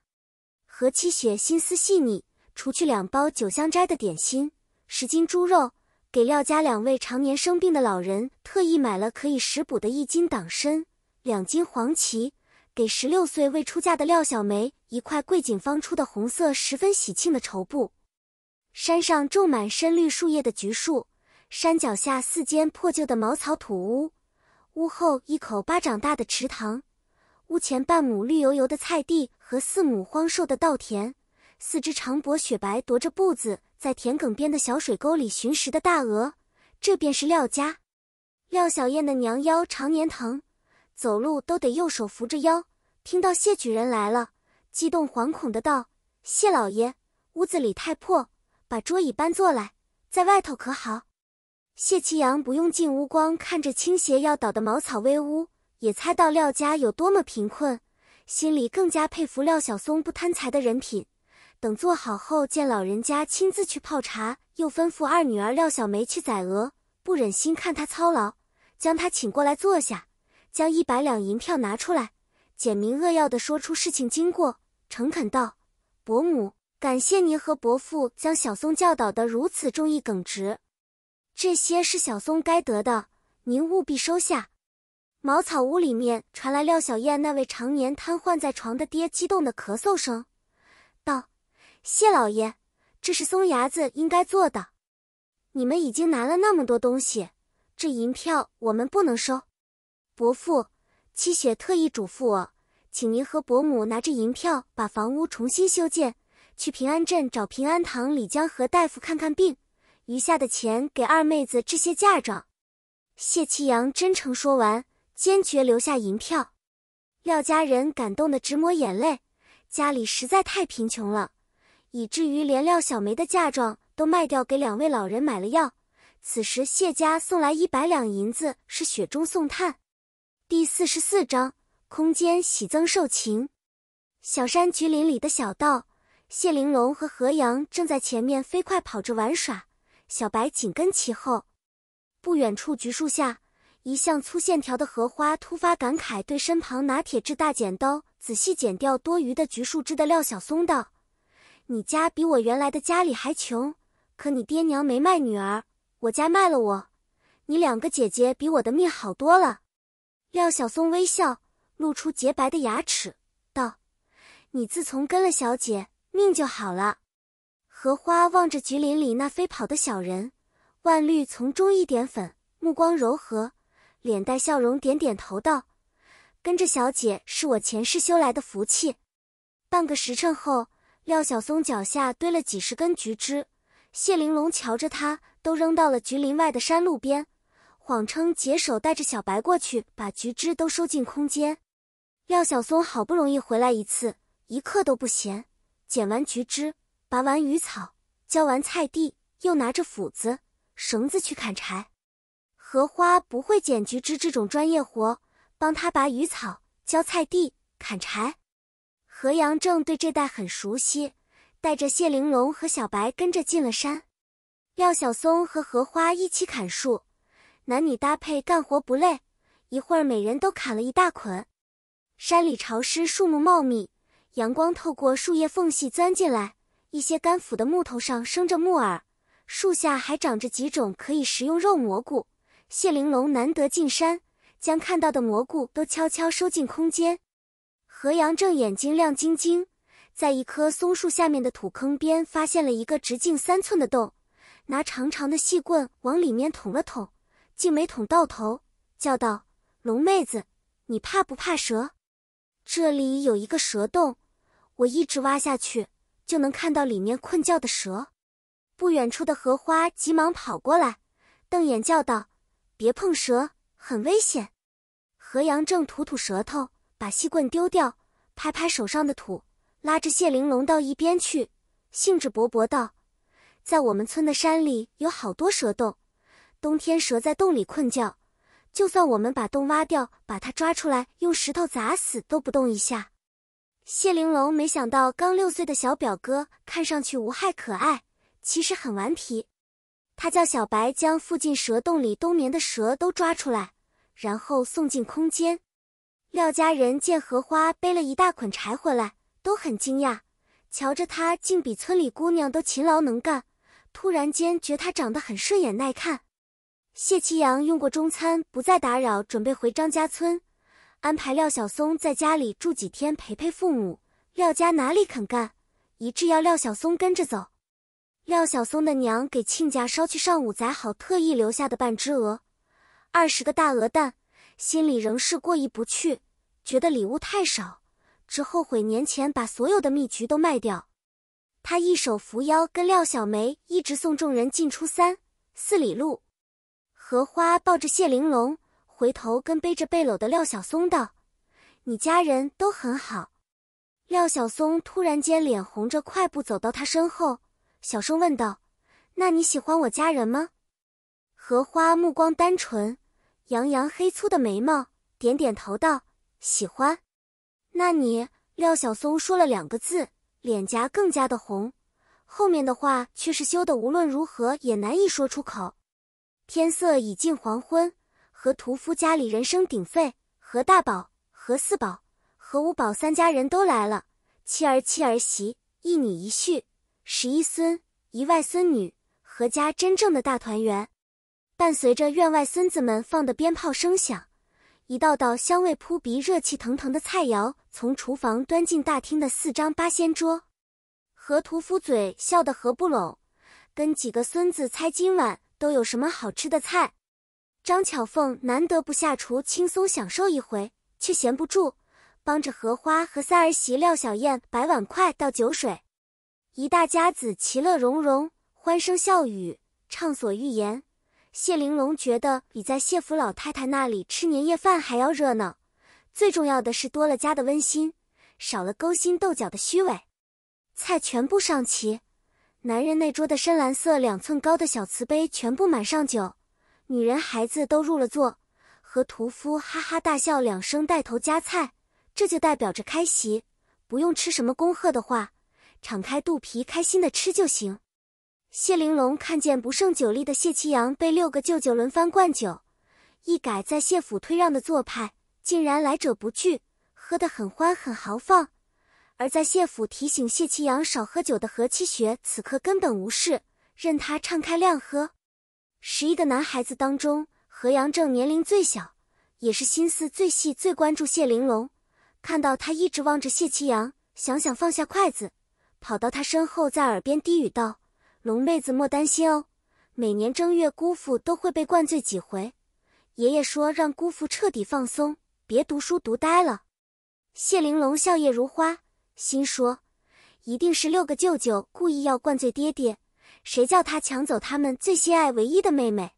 Speaker 1: 何七雪心思细腻，除去两包九香斋的点心、十斤猪肉，给廖家两位常年生病的老人特意买了可以食补的一斤党参、两斤黄芪，给十六岁未出嫁的廖小梅。一块桂锦方出的红色，十分喜庆的绸布。山上种满深绿树叶的橘树，山脚下四间破旧的茅草土屋，屋后一口巴掌大的池塘，屋前半亩绿油油的菜地和四亩荒瘦的稻田，四只长脖雪白踱着步子在田埂边的小水沟里寻食的大鹅。这便是廖家。廖小燕的娘腰常年疼，走路都得右手扶着腰。听到谢举人来了。激动惶恐的道：“谢老爷，屋子里太破，把桌椅搬坐来，在外头可好？”谢其阳不用进屋，光看着倾斜要倒的茅草危屋，也猜到廖家有多么贫困，心里更加佩服廖小松不贪财的人品。等做好后，见老人家亲自去泡茶，又吩咐二女儿廖小梅去宰鹅，不忍心看他操劳，将他请过来坐下，将一百两银票拿出来。简明扼要的说出事情经过，诚恳道：“伯母，感谢您和伯父将小松教导的如此忠义耿直，这些是小松该得的，您务必收下。”茅草屋里面传来廖小燕那位常年瘫痪在床的爹激动的咳嗽声，道：“谢老爷，这是松牙子应该做的。你们已经拿了那么多东西，这银票我们不能收，伯父。”七雪特意嘱咐我，请您和伯母拿着银票把房屋重新修建，去平安镇找平安堂李江河大夫看看病，余下的钱给二妹子置些嫁妆。谢其阳真诚说完，坚决留下银票。廖家人感动得直抹眼泪，家里实在太贫穷了，以至于连廖小梅的嫁妆都卖掉给两位老人买了药。此时谢家送来一百两银子，是雪中送炭。第四十四章，空间喜增寿情。小山橘林里的小道，谢玲珑和何阳正在前面飞快跑着玩耍，小白紧跟其后。不远处橘树下，一向粗线条的荷花突发感慨，对身旁拿铁质大剪刀仔细剪掉多余的橘树枝的廖小松道：“你家比我原来的家里还穷，可你爹娘没卖女儿，我家卖了我。你两个姐姐比我的命好多了。”廖小松微笑，露出洁白的牙齿，道：“你自从跟了小姐，命就好了。”荷花望着菊林里那飞跑的小人，万绿丛中一点粉，目光柔和，脸带笑容，点点头道：“跟着小姐是我前世修来的福气。”半个时辰后，廖小松脚下堆了几十根菊枝，谢玲珑瞧着他，都扔到了菊林外的山路边。谎称解手带着小白过去，把橘汁都收进空间。廖小松好不容易回来一次，一刻都不闲，捡完橘汁，拔完鱼草，浇完菜地，又拿着斧子、绳子去砍柴。荷花不会捡橘汁这种专业活，帮他拔鱼草、浇菜地、砍柴。何阳正对这带很熟悉，带着谢玲珑和小白跟着进了山。廖小松和荷花一起砍树。男女搭配干活不累，一会儿每人都砍了一大捆。山里潮湿，树木茂密，阳光透过树叶缝隙钻进来。一些干腐的木头上生着木耳，树下还长着几种可以食用肉蘑菇。谢玲珑难得进山，将看到的蘑菇都悄悄收进空间。何阳正眼睛亮晶晶，在一棵松树下面的土坑边发现了一个直径三寸的洞，拿长长的细棍往里面捅了捅。竟没捅到头，叫道：“龙妹子，你怕不怕蛇？这里有一个蛇洞，我一直挖下去就能看到里面困叫的蛇。”不远处的荷花急忙跑过来，瞪眼叫道：“别碰蛇，很危险！”何阳正吐吐舌头，把细棍丢掉，拍拍手上的土，拉着谢玲珑到一边去，兴致勃勃道：“在我们村的山里有好多蛇洞。”冬天蛇在洞里困觉，就算我们把洞挖掉，把它抓出来，用石头砸死，都不动一下。谢玲珑没想到，刚六岁的小表哥看上去无害可爱，其实很顽皮。他叫小白将附近蛇洞里冬眠的蛇都抓出来，然后送进空间。廖家人见荷花背了一大捆柴回来，都很惊讶，瞧着他竟比村里姑娘都勤劳能干，突然间觉他长得很顺眼耐看。谢其阳用过中餐，不再打扰，准备回张家村，安排廖小松在家里住几天，陪陪父母。廖家哪里肯干，一致要廖小松跟着走。廖小松的娘给亲家捎去上午宰好、特意留下的半只鹅、二十个大鹅蛋，心里仍是过意不去，觉得礼物太少，只后悔年前把所有的蜜桔都卖掉。他一手扶腰，跟廖小梅一直送众人进出三四里路。荷花抱着谢玲珑，回头跟背着背篓的廖小松道：“你家人都很好。”廖小松突然间脸红着，快步走到他身后，小声问道：“那你喜欢我家人吗？”荷花目光单纯，扬扬黑粗的眉毛，点点头道：“喜欢。”那你廖小松说了两个字，脸颊更加的红，后面的话却是羞得无论如何也难以说出口。天色已近黄昏，何屠夫家里人声鼎沸。何大宝、何四宝、何五宝三家人都来了，妻儿妻儿媳一女一婿，十一孙一外孙女，何家真正的大团圆。伴随着院外孙子们放的鞭炮声响，一道道香味扑鼻、热气腾腾的菜肴从厨房端进大厅的四张八仙桌。何屠夫嘴笑得合不拢，跟几个孙子猜今晚。都有什么好吃的菜？张巧凤难得不下厨，轻松享受一回，却闲不住，帮着荷花和三儿媳廖小燕摆碗筷、倒酒水。一大家子其乐融融，欢声笑语，畅所欲言。谢玲珑觉得比在谢府老太太那里吃年夜饭还要热闹，最重要的是多了家的温馨，少了勾心斗角的虚伪。菜全部上齐。男人那桌的深蓝色两寸高的小瓷杯全部满上酒，女人孩子都入了座，和屠夫哈哈大笑两声，带头夹菜，这就代表着开席，不用吃什么恭贺的话，敞开肚皮开心的吃就行。谢玲珑看见不胜酒力的谢其阳被六个舅舅轮番灌酒，一改在谢府推让的做派，竟然来者不拒，喝得很欢很豪放。而在谢府提醒谢其阳少喝酒的何七雪，此刻根本无事，任他畅开量喝。十一个男孩子当中，何阳正年龄最小，也是心思最细，最关注谢玲珑。看到他一直望着谢其阳，想想放下筷子，跑到他身后，在耳边低语道：“龙妹子莫担心哦，每年正月姑父都会被灌醉几回。爷爷说让姑父彻底放松，别读书读呆了。”谢玲珑笑靥如花。心说，一定是六个舅舅故意要灌醉爹爹，谁叫他抢走他们最心爱唯一的妹妹。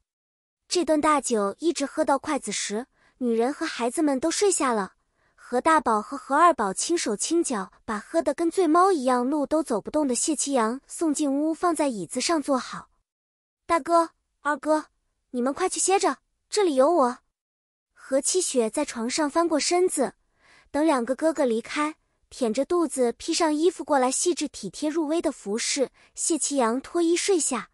Speaker 1: 这顿大酒一直喝到筷子时，女人和孩子们都睡下了。何大宝和何二宝轻手轻脚把喝得跟醉猫一样，路都走不动的谢其阳送进屋，放在椅子上坐好。大哥、二哥，你们快去歇着，这里有我。何七雪在床上翻过身子，等两个哥哥离开。舔着肚子，披上衣服过来，细致体贴入微的服侍谢其阳脱衣睡下。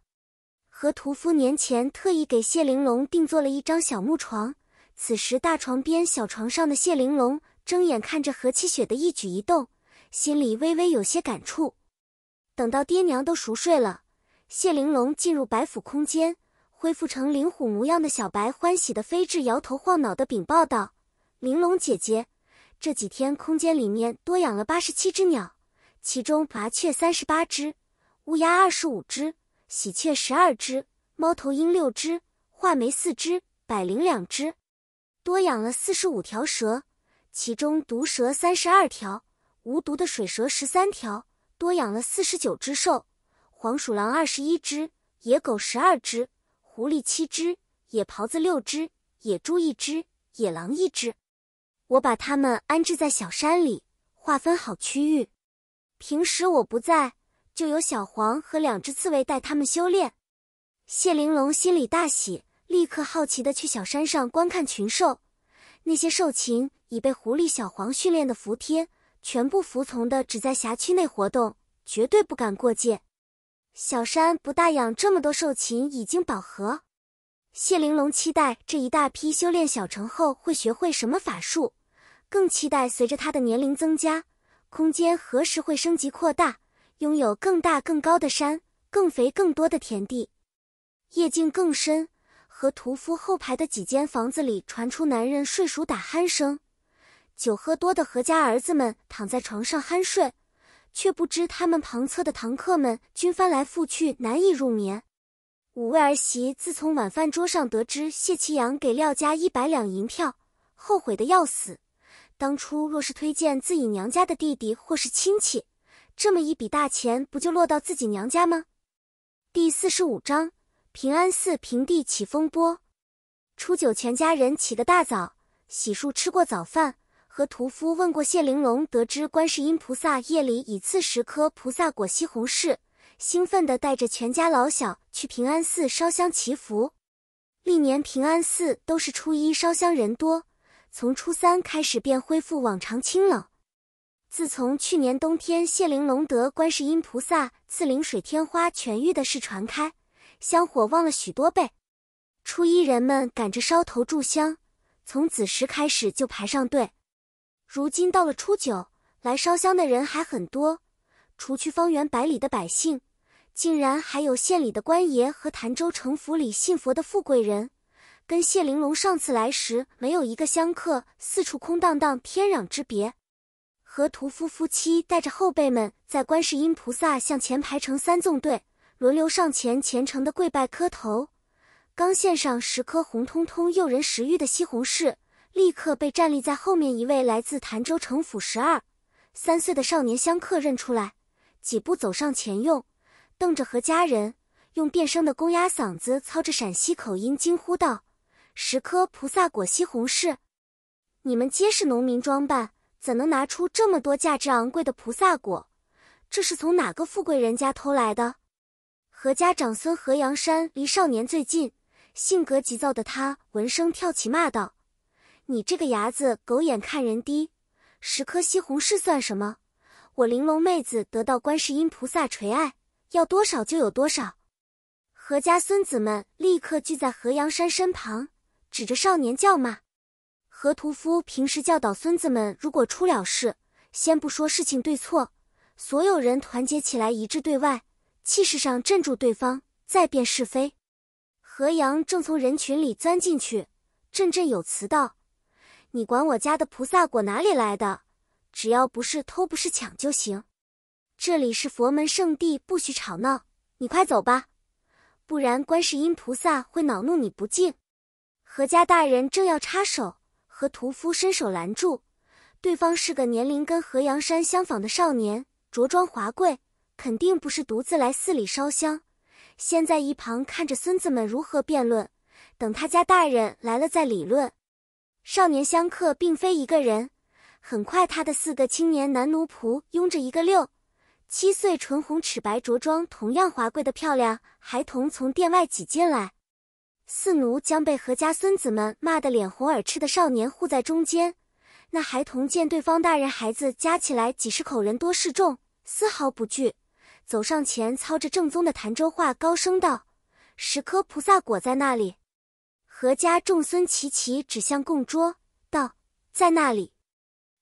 Speaker 1: 何屠夫年前特意给谢玲珑定做了一张小木床，此时大床边小床上的谢玲珑睁眼看着何七雪的一举一动，心里微微有些感触。等到爹娘都熟睡了，谢玲珑进入白府空间，恢复成灵虎模样的小白欢喜的飞至，摇头晃脑的禀报道：“玲珑姐姐。”这几天，空间里面多养了八十七只鸟，其中麻雀三十八只，乌鸦二十五只，喜鹊十二只，猫头鹰六只，画眉四只，百灵两只。多养了四十五条蛇，其中毒蛇三十二条，无毒的水蛇十三条。多养了四十九只兽，黄鼠狼二十一只，野狗十二只，狐狸七只，野狍子六只，野猪一只，野狼一只。我把他们安置在小山里，划分好区域。平时我不在，就由小黄和两只刺猬带他们修炼。谢玲珑心里大喜，立刻好奇的去小山上观看群兽。那些兽禽已被狐狸小黄训练的服帖，全部服从的只在辖区内活动，绝对不敢过界。小山不大，养这么多兽禽已经饱和。谢玲珑期待这一大批修炼小成后会学会什么法术，更期待随着他的年龄增加，空间何时会升级扩大，拥有更大更高的山，更肥更多的田地，夜静更深。和屠夫后排的几间房子里传出男人睡熟打鼾声，酒喝多的何家儿子们躺在床上酣睡，却不知他们旁侧的堂客们均翻来覆去难以入眠。五位儿媳自从晚饭桌上得知谢其阳给廖家一百两银票，后悔的要死。当初若是推荐自己娘家的弟弟或是亲戚，这么一笔大钱不就落到自己娘家吗？第四十五章平安寺平地起风波。初九，全家人起个大早，洗漱，吃过早饭，和屠夫问过谢玲珑，得知观世音菩萨夜里已赐十颗菩萨果西红柿。兴奋地带着全家老小去平安寺烧香祈福。历年平安寺都是初一烧香人多，从初三开始便恢复往常清冷。自从去年冬天谢玲珑得观世音菩萨赐灵水天花痊愈的事传开，香火旺了许多倍。初一人们赶着烧头炷香，从子时开始就排上队。如今到了初九，来烧香的人还很多，除去方圆百里的百姓。竟然还有县里的官爷和潭州城府里信佛的富贵人，跟谢玲珑上次来时没有一个香客，四处空荡荡，天壤之别。和屠夫夫妻带着后辈们在观世音菩萨向前排成三纵队，轮流上前虔诚的跪拜磕头。刚献上十颗红彤彤、诱人食欲的西红柿，立刻被站立在后面一位来自潭州城府十二三岁的少年香客认出来，几步走上前用。瞪着何家人，用变声的公鸭嗓子操着陕西口音惊呼道：“十颗菩萨果西红柿，你们皆是农民装扮，怎能拿出这么多价值昂贵的菩萨果？这是从哪个富贵人家偷来的？”何家长孙何阳山离少年最近，性格急躁的他闻声跳起骂道：“你这个伢子，狗眼看人低！十颗西红柿算什么？我玲珑妹子得到观世音菩萨垂爱。”要多少就有多少。何家孙子们立刻聚在何阳山身旁，指着少年叫骂。何屠夫平时教导孙子们，如果出了事，先不说事情对错，所有人团结起来，一致对外，气势上镇住对方，再辨是非。何阳正从人群里钻进去，振振有词道：“你管我家的菩萨果哪里来的？只要不是偷，不是抢就行。”这里是佛门圣地，不许吵闹。你快走吧，不然观世音菩萨会恼怒你不敬。何家大人正要插手，和屠夫伸手拦住。对方是个年龄跟何阳山相仿的少年，着装华贵，肯定不是独自来寺里烧香。先在一旁看着孙子们如何辩论，等他家大人来了再理论。少年香客并非一个人，很快他的四个青年男奴仆拥着一个六。七岁唇红齿白着装同样华贵的漂亮孩童从殿外挤进来，四奴将被何家孙子们骂得脸红耳赤的少年护在中间。那孩童见对方大人孩子加起来几十口人多势众，丝毫不惧，走上前操着正宗的潭州话高声道：“十颗菩萨果在那里。”何家众孙齐齐指向供桌道：“在那里。”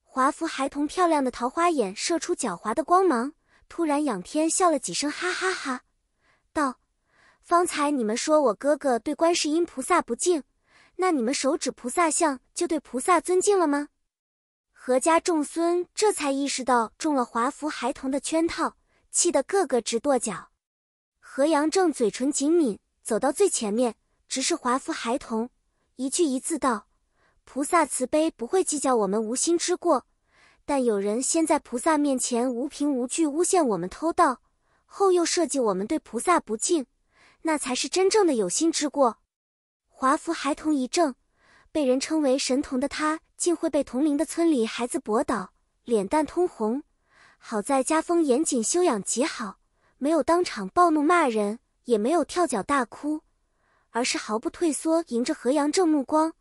Speaker 1: 华服孩童漂亮的桃花眼射出狡猾的光芒。突然仰天笑了几声，哈哈哈，道：“方才你们说我哥哥对观世音菩萨不敬，那你们手指菩萨像就对菩萨尊敬了吗？”何家众孙这才意识到中了华服孩童的圈套，气得个个直跺脚。何阳正嘴唇紧抿，走到最前面，直视华服孩童，一句一字道：“菩萨慈悲，不会计较我们无心之过。”但有人先在菩萨面前无凭无据诬陷我们偷盗，后又设计我们对菩萨不敬，那才是真正的有心之过。华服孩童一怔，被人称为神童的他，竟会被同龄的村里孩子驳倒，脸蛋通红。好在家风严谨，修养极好，没有当场暴怒骂人，也没有跳脚大哭，而是毫不退缩，迎着何阳正目光，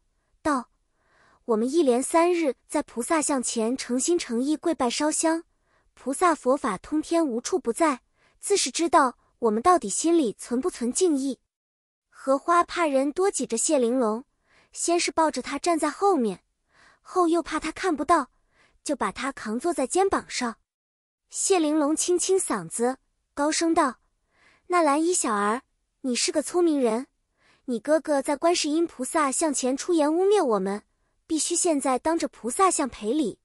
Speaker 1: 道。我们一连三日在菩萨像前诚心诚意跪拜烧香，菩萨佛法通天无处不在，自是知道我们到底心里存不存敬意。荷花怕人多挤着谢玲珑，先是抱着他站在后面，后又怕他看不到，就把他扛坐在肩膀上。谢玲珑清清嗓子，高声道：“那蓝衣小儿，你是个聪明人，你哥哥在观世音菩萨像前出言污蔑我们。”必须现在当着菩萨像赔礼。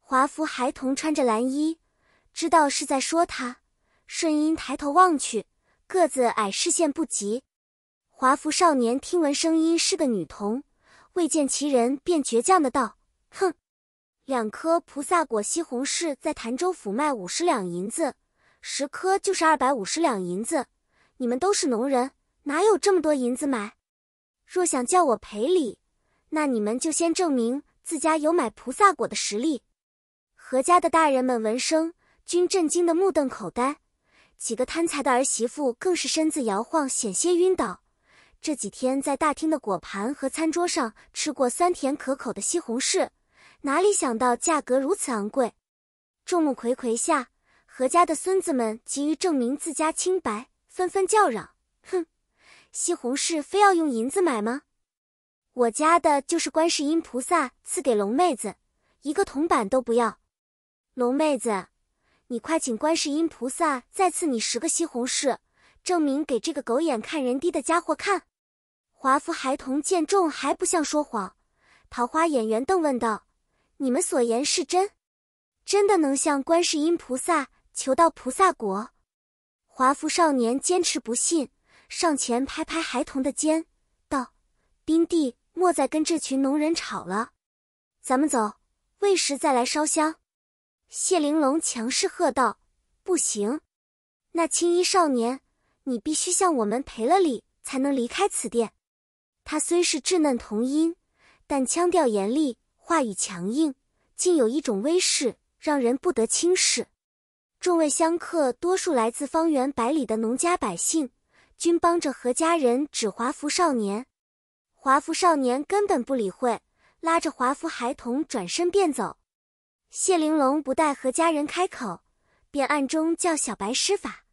Speaker 1: 华服孩童穿着蓝衣，知道是在说他。顺英抬头望去，个子矮，视线不及。华服少年听闻声音是个女童，未见其人，便倔强的道：“哼，两颗菩萨果西红柿在潭州府卖五十两银子，十颗就是二百五十两银子。你们都是农人，哪有这么多银子买？若想叫我赔礼。”那你们就先证明自家有买菩萨果的实力。何家的大人们闻声，均震惊的目瞪口呆，几个贪财的儿媳妇更是身子摇晃，险些晕倒。这几天在大厅的果盘和餐桌上吃过酸甜可口的西红柿，哪里想到价格如此昂贵？众目睽睽下，何家的孙子们急于证明自家清白，纷纷叫嚷：“哼，西红柿非要用银子买吗？”我家的就是观世音菩萨赐给龙妹子，一个铜板都不要。龙妹子，你快请观世音菩萨再赐你十个西红柿，证明给这个狗眼看人低的家伙看。华服孩童见众还不像说谎，桃花眼圆瞪问道：“你们所言是真？真的能向观世音菩萨求到菩萨果？”华服少年坚持不信，上前拍拍孩童的肩，道：“冰弟。”莫再跟这群农人吵了，咱们走，未时再来烧香。谢玲珑强势喝道：“不行！那青衣少年，你必须向我们赔了礼，才能离开此店。”他虽是稚嫩童音，但腔调严厉，话语强硬，竟有一种威势，让人不得轻视。众位香客多数来自方圆百里的农家百姓，均帮着何家人指华服少年。华服少年根本不理会，拉着华服孩童转身便走。谢玲珑不待和家人开口，便暗中叫小白施法。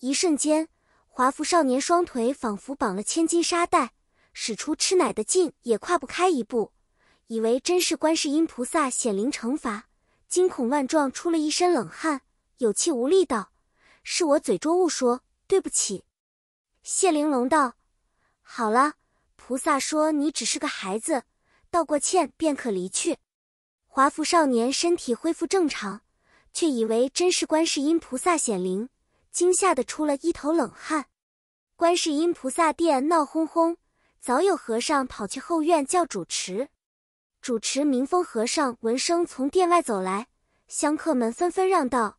Speaker 1: 一瞬间，华服少年双腿仿佛绑了千斤沙袋，使出吃奶的劲也跨不开一步，以为真是观世音菩萨显灵惩罚，惊恐万状，出了一身冷汗，有气无力道：“是我嘴拙误说，对不起。”谢玲珑道：“好了。”菩萨说：“你只是个孩子，道过歉便可离去。”华服少年身体恢复正常，却以为真是观世音菩萨显灵，惊吓得出了一头冷汗。观世音菩萨殿闹哄哄，早有和尚跑去后院叫主持。主持明风和尚闻声从殿外走来，香客们纷纷让道。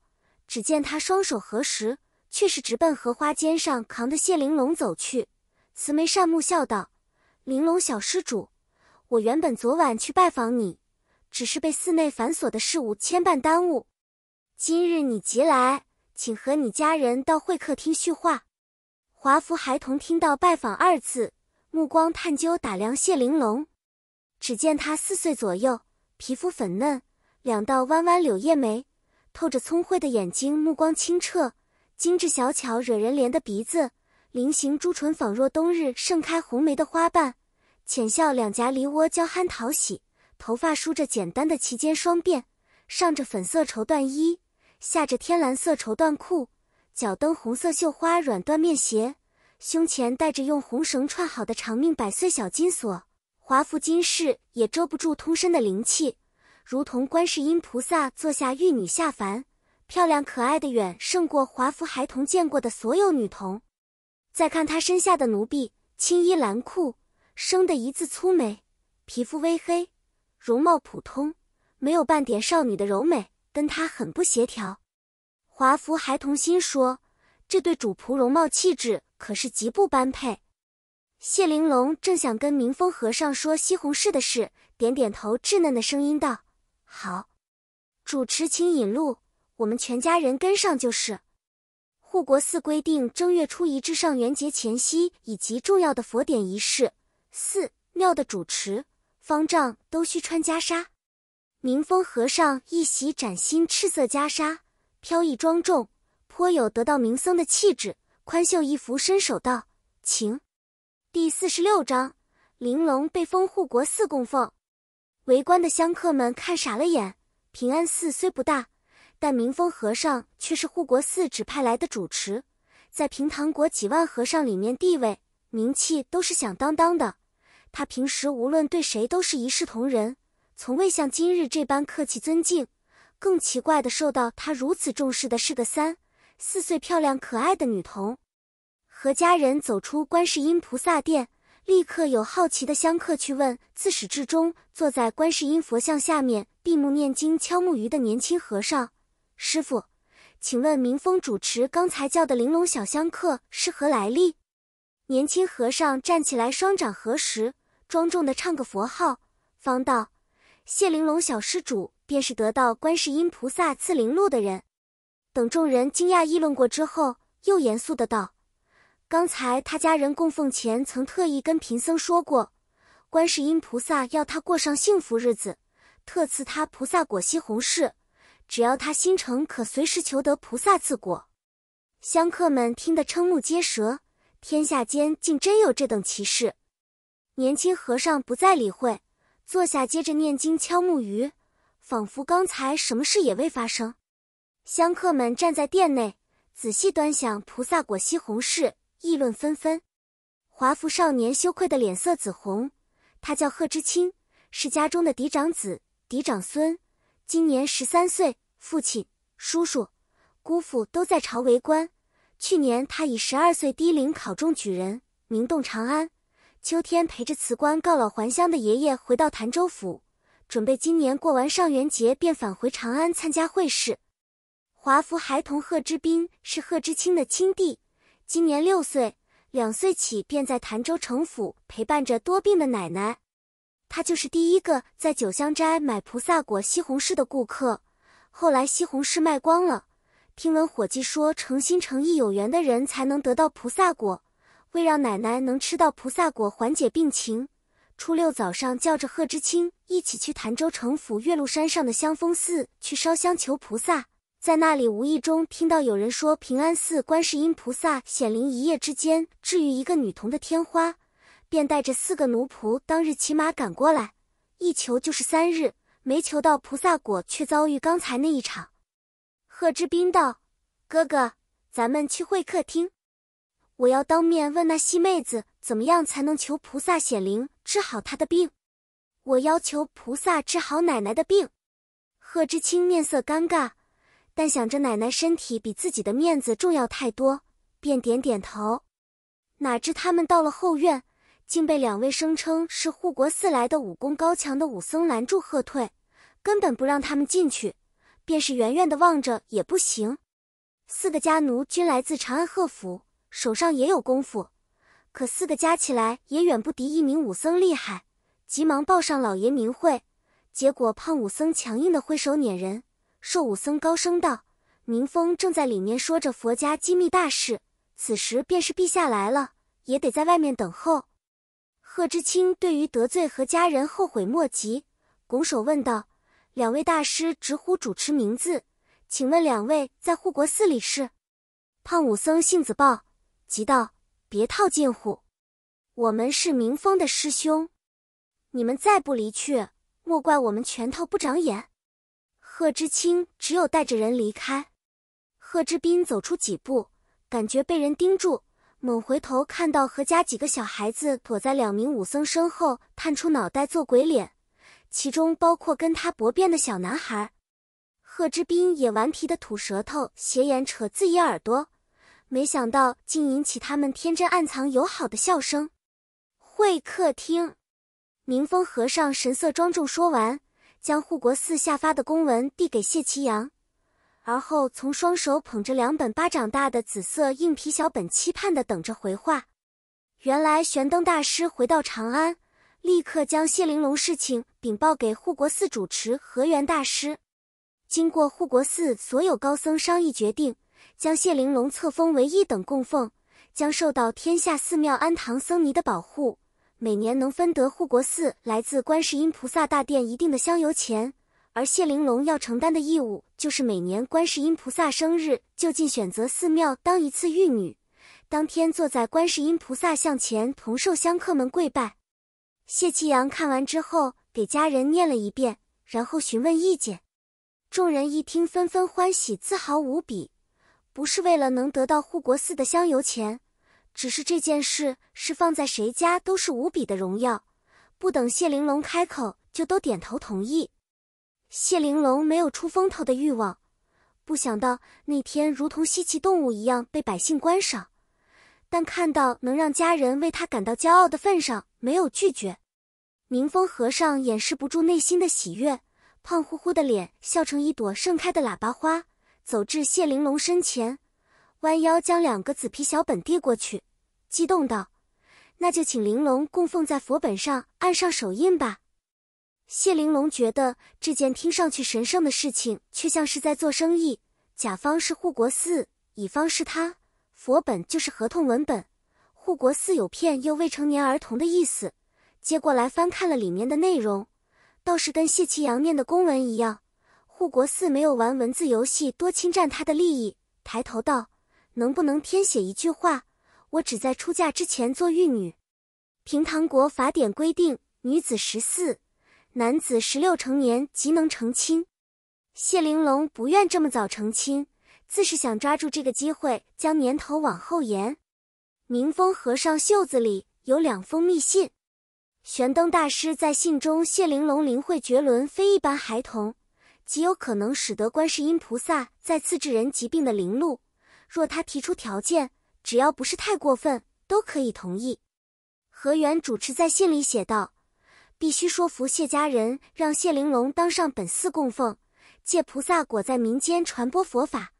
Speaker 1: 只见他双手合十，却是直奔荷花肩上扛的谢玲珑走去，慈眉善目笑道。玲珑小施主，我原本昨晚去拜访你，只是被寺内繁琐的事物牵绊耽误。今日你急来，请和你家人到会客厅叙话。华服孩童听到“拜访”二字，目光探究打量谢玲珑。只见她四岁左右，皮肤粉嫩，两道弯弯柳叶眉，透着聪慧的眼睛，目光清澈，精致小巧惹人怜的鼻子，菱形朱唇仿若冬日盛开红梅的花瓣。浅笑，两颊梨窝娇憨讨喜，头发梳着简单的齐肩双辫，上着粉色绸缎衣，下着天蓝色绸缎裤，脚蹬红色绣花软缎面鞋，胸前戴着用红绳串好的长命百岁小金锁，华服金饰也遮不住通身的灵气，如同观世音菩萨坐下玉女下凡，漂亮可爱的远胜过华服孩童见过的所有女童。再看她身下的奴婢，青衣蓝裤。生的一字粗眉，皮肤微黑，容貌普通，没有半点少女的柔美，跟她很不协调。华服孩童心说，这对主仆容貌气质可是极不般配。谢玲珑正想跟明风和尚说西红柿的事，点点头，稚嫩的声音道：“好，主持请引路，我们全家人跟上就是。”护国寺规定，正月初一至上元节前夕以及重要的佛典仪式。四庙的主持方丈都需穿袈裟。明风和尚一袭崭新赤色袈裟，飘逸庄重，颇有得道名僧的气质。宽袖一拂，伸手道：“请。”第四十六章，玲珑被封护国寺供奉。围观的香客们看傻了眼。平安寺虽不大，但明风和尚却是护国寺指派来的主持，在平唐国几万和尚里面，地位名气都是响当当的。他平时无论对谁都是一视同仁，从未像今日这般客气尊敬。更奇怪的，受到他如此重视的是个三、四岁漂亮可爱的女童。何家人走出观世音菩萨殿，立刻有好奇的香客去问：自始至终坐在观世音佛像下面闭目念经敲木鱼的年轻和尚，师傅，请问明峰主持刚才叫的玲珑小香客是何来历？年轻和尚站起来，双掌合十。庄重的唱个佛号，方道：“谢玲珑小施主便是得到观世音菩萨赐灵露的人。”等众人惊讶议论过之后，又严肃的道：“刚才他家人供奉前曾特意跟贫僧说过，观世音菩萨要他过上幸福日子，特赐他菩萨果西红柿，只要他心诚，可随时求得菩萨赐果。”香客们听得瞠目结舌，天下间竟真有这等奇事。年轻和尚不再理会，坐下接着念经敲木鱼，仿佛刚才什么事也未发生。香客们站在殿内，仔细端详菩萨果西红柿，议论纷纷。华服少年羞愧的脸色紫红，他叫贺知青，是家中的嫡长子、嫡长孙，今年十三岁。父亲、叔叔、姑父都在朝为官，去年他以十二岁低龄考中举人，名动长安。秋天陪着辞官告老还乡的爷爷回到潭州府，准备今年过完上元节便返回长安参加会试。华服孩童贺知斌是贺知青的亲弟，今年六岁，两岁起便在潭州城府陪伴着多病的奶奶。他就是第一个在九香斋买菩萨果西红柿的顾客。后来西红柿卖光了，听闻伙计说，诚心诚意有缘的人才能得到菩萨果。为让奶奶能吃到菩萨果缓解病情，初六早上叫着贺知青一起去潭州城府岳麓山上的香风寺去烧香求菩萨。在那里无意中听到有人说平安寺观世音菩萨显灵，一夜之间治愈一个女童的天花，便带着四个奴仆当日骑马赶过来，一求就是三日，没求到菩萨果，却遭遇刚才那一场。贺知斌道：“哥哥，咱们去会客厅。”我要当面问那西妹子，怎么样才能求菩萨显灵治好她的病？我要求菩萨治好奶奶的病。贺知青面色尴尬，但想着奶奶身体比自己的面子重要太多，便点点头。哪知他们到了后院，竟被两位声称是护国寺来的武功高强的武僧拦住喝退，根本不让他们进去，便是远远的望着也不行。四个家奴均来自长安贺府。手上也有功夫，可四个加起来也远不敌一名武僧厉害。急忙报上老爷名讳，结果胖武僧强硬的挥手撵人，瘦武僧高声道：“明峰正在里面说着佛家机密大事，此时便是陛下来了，也得在外面等候。”贺知青对于得罪和家人后悔莫及，拱手问道：“两位大师直呼主持名字，请问两位在护国寺里是？”胖武僧性子暴。急道：“别套近乎，我们是明峰的师兄，你们再不离去，莫怪我们拳头不长眼。”贺知青只有带着人离开。贺知斌走出几步，感觉被人盯住，猛回头，看到何家几个小孩子躲在两名武僧身后，探出脑袋做鬼脸，其中包括跟他搏辩的小男孩。贺知斌也顽皮的吐舌头，斜眼扯自己耳朵。没想到竟引起他们天真暗藏友好的笑声。会客厅，明风和尚神色庄重，说完将护国寺下发的公文递给谢其阳，而后从双手捧着两本巴掌大的紫色硬皮小本，期盼的等着回话。原来玄灯大师回到长安，立刻将谢玲珑事情禀报给护国寺主持河源大师，经过护国寺所有高僧商议决定。将谢玲珑册封为一等供奉，将受到天下寺庙安堂僧尼的保护，每年能分得护国寺来自观世音菩萨大殿一定的香油钱。而谢玲珑要承担的义务，就是每年观世音菩萨生日，就近选择寺庙当一次玉女，当天坐在观世音菩萨像前，同受香客们跪拜。谢其阳看完之后，给家人念了一遍，然后询问意见。众人一听，纷纷欢喜，自豪无比。不是为了能得到护国寺的香油钱，只是这件事是放在谁家都是无比的荣耀。不等谢玲珑开口，就都点头同意。谢玲珑没有出风头的欲望，不想到那天如同稀奇动物一样被百姓观赏，但看到能让家人为他感到骄傲的份上，没有拒绝。明风和尚掩饰不住内心的喜悦，胖乎乎的脸笑成一朵盛开的喇叭花。走至谢玲珑身前，弯腰将两个紫皮小本递过去，激动道：“那就请玲珑供奉在佛本上按上手印吧。”谢玲珑觉得这件听上去神圣的事情，却像是在做生意。甲方是护国寺，乙方是他，佛本就是合同文本。护国寺有骗幼未成年儿童的意思。接过来翻看了里面的内容，倒是跟谢其阳念的公文一样。护国寺没有玩文字游戏，多侵占他的利益。抬头道：“能不能添写一句话？我只在出嫁之前做玉女。”平唐国法典规定，女子十四，男子十六成年即能成亲。谢玲珑不愿这么早成亲，自是想抓住这个机会将年头往后延。明风和尚袖子里有两封密信，玄灯大师在信中，谢玲珑灵慧绝伦，非一般孩童。极有可能使得观世音菩萨再次治人疾病的灵路。若他提出条件，只要不是太过分，都可以同意。何元主持在信里写道：“必须说服谢家人，让谢玲珑当上本寺供奉，借菩萨果在民间传播佛法。”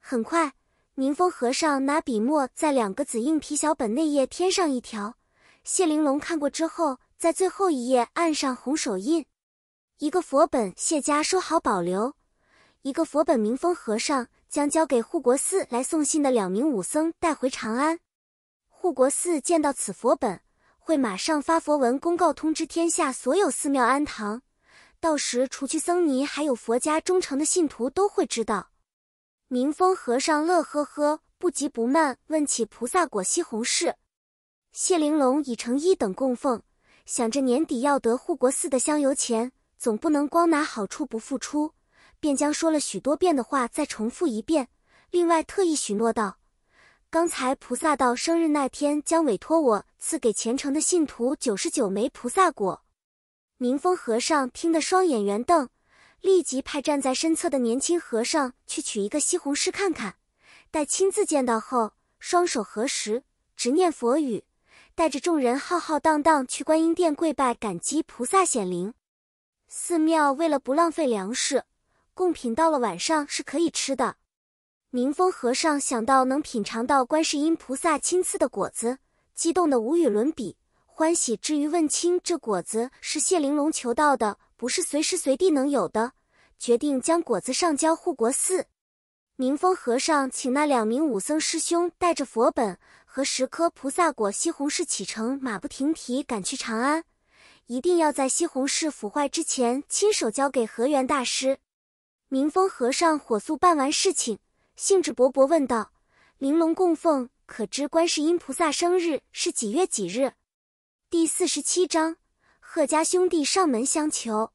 Speaker 1: 很快，宁风和尚拿笔墨在两个紫硬皮小本内页添上一条。谢玲珑看过之后，在最后一页按上红手印。一个佛本谢家收好保留，一个佛本明风和尚将交给护国寺来送信的两名武僧带回长安。护国寺见到此佛本，会马上发佛文公告，通知天下所有寺庙庵堂。到时，除去僧尼，还有佛家忠诚的信徒都会知道。明风和尚乐呵呵，不急不慢问起菩萨果西红柿。谢玲珑已成一等供奉，想着年底要得护国寺的香油钱。总不能光拿好处不付出，便将说了许多遍的话再重复一遍。另外，特意许诺道：“刚才菩萨道生日那天，将委托我赐给虔诚的信徒九十九枚菩萨果。”明风和尚听得双眼圆瞪，立即派站在身侧的年轻和尚去取一个西红柿看看。待亲自见到后，双手合十，执念佛语，带着众人浩浩荡荡去观音殿跪拜，感激菩萨显灵。寺庙为了不浪费粮食，贡品到了晚上是可以吃的。明风和尚想到能品尝到观世音菩萨亲赐的果子，激动的无与伦比，欢喜之余问清这果子是谢玲珑求到的，不是随时随地能有的，决定将果子上交护国寺。明风和尚请那两名武僧师兄带着佛本和十颗菩萨果西红柿启程，马不停蹄赶去长安。一定要在西红柿腐坏之前亲手交给河源大师。明风和尚火速办完事情，兴致勃勃问道：“玲珑供奉，可知观世音菩萨生日是几月几日？”第四十七章，贺家兄弟上门相求。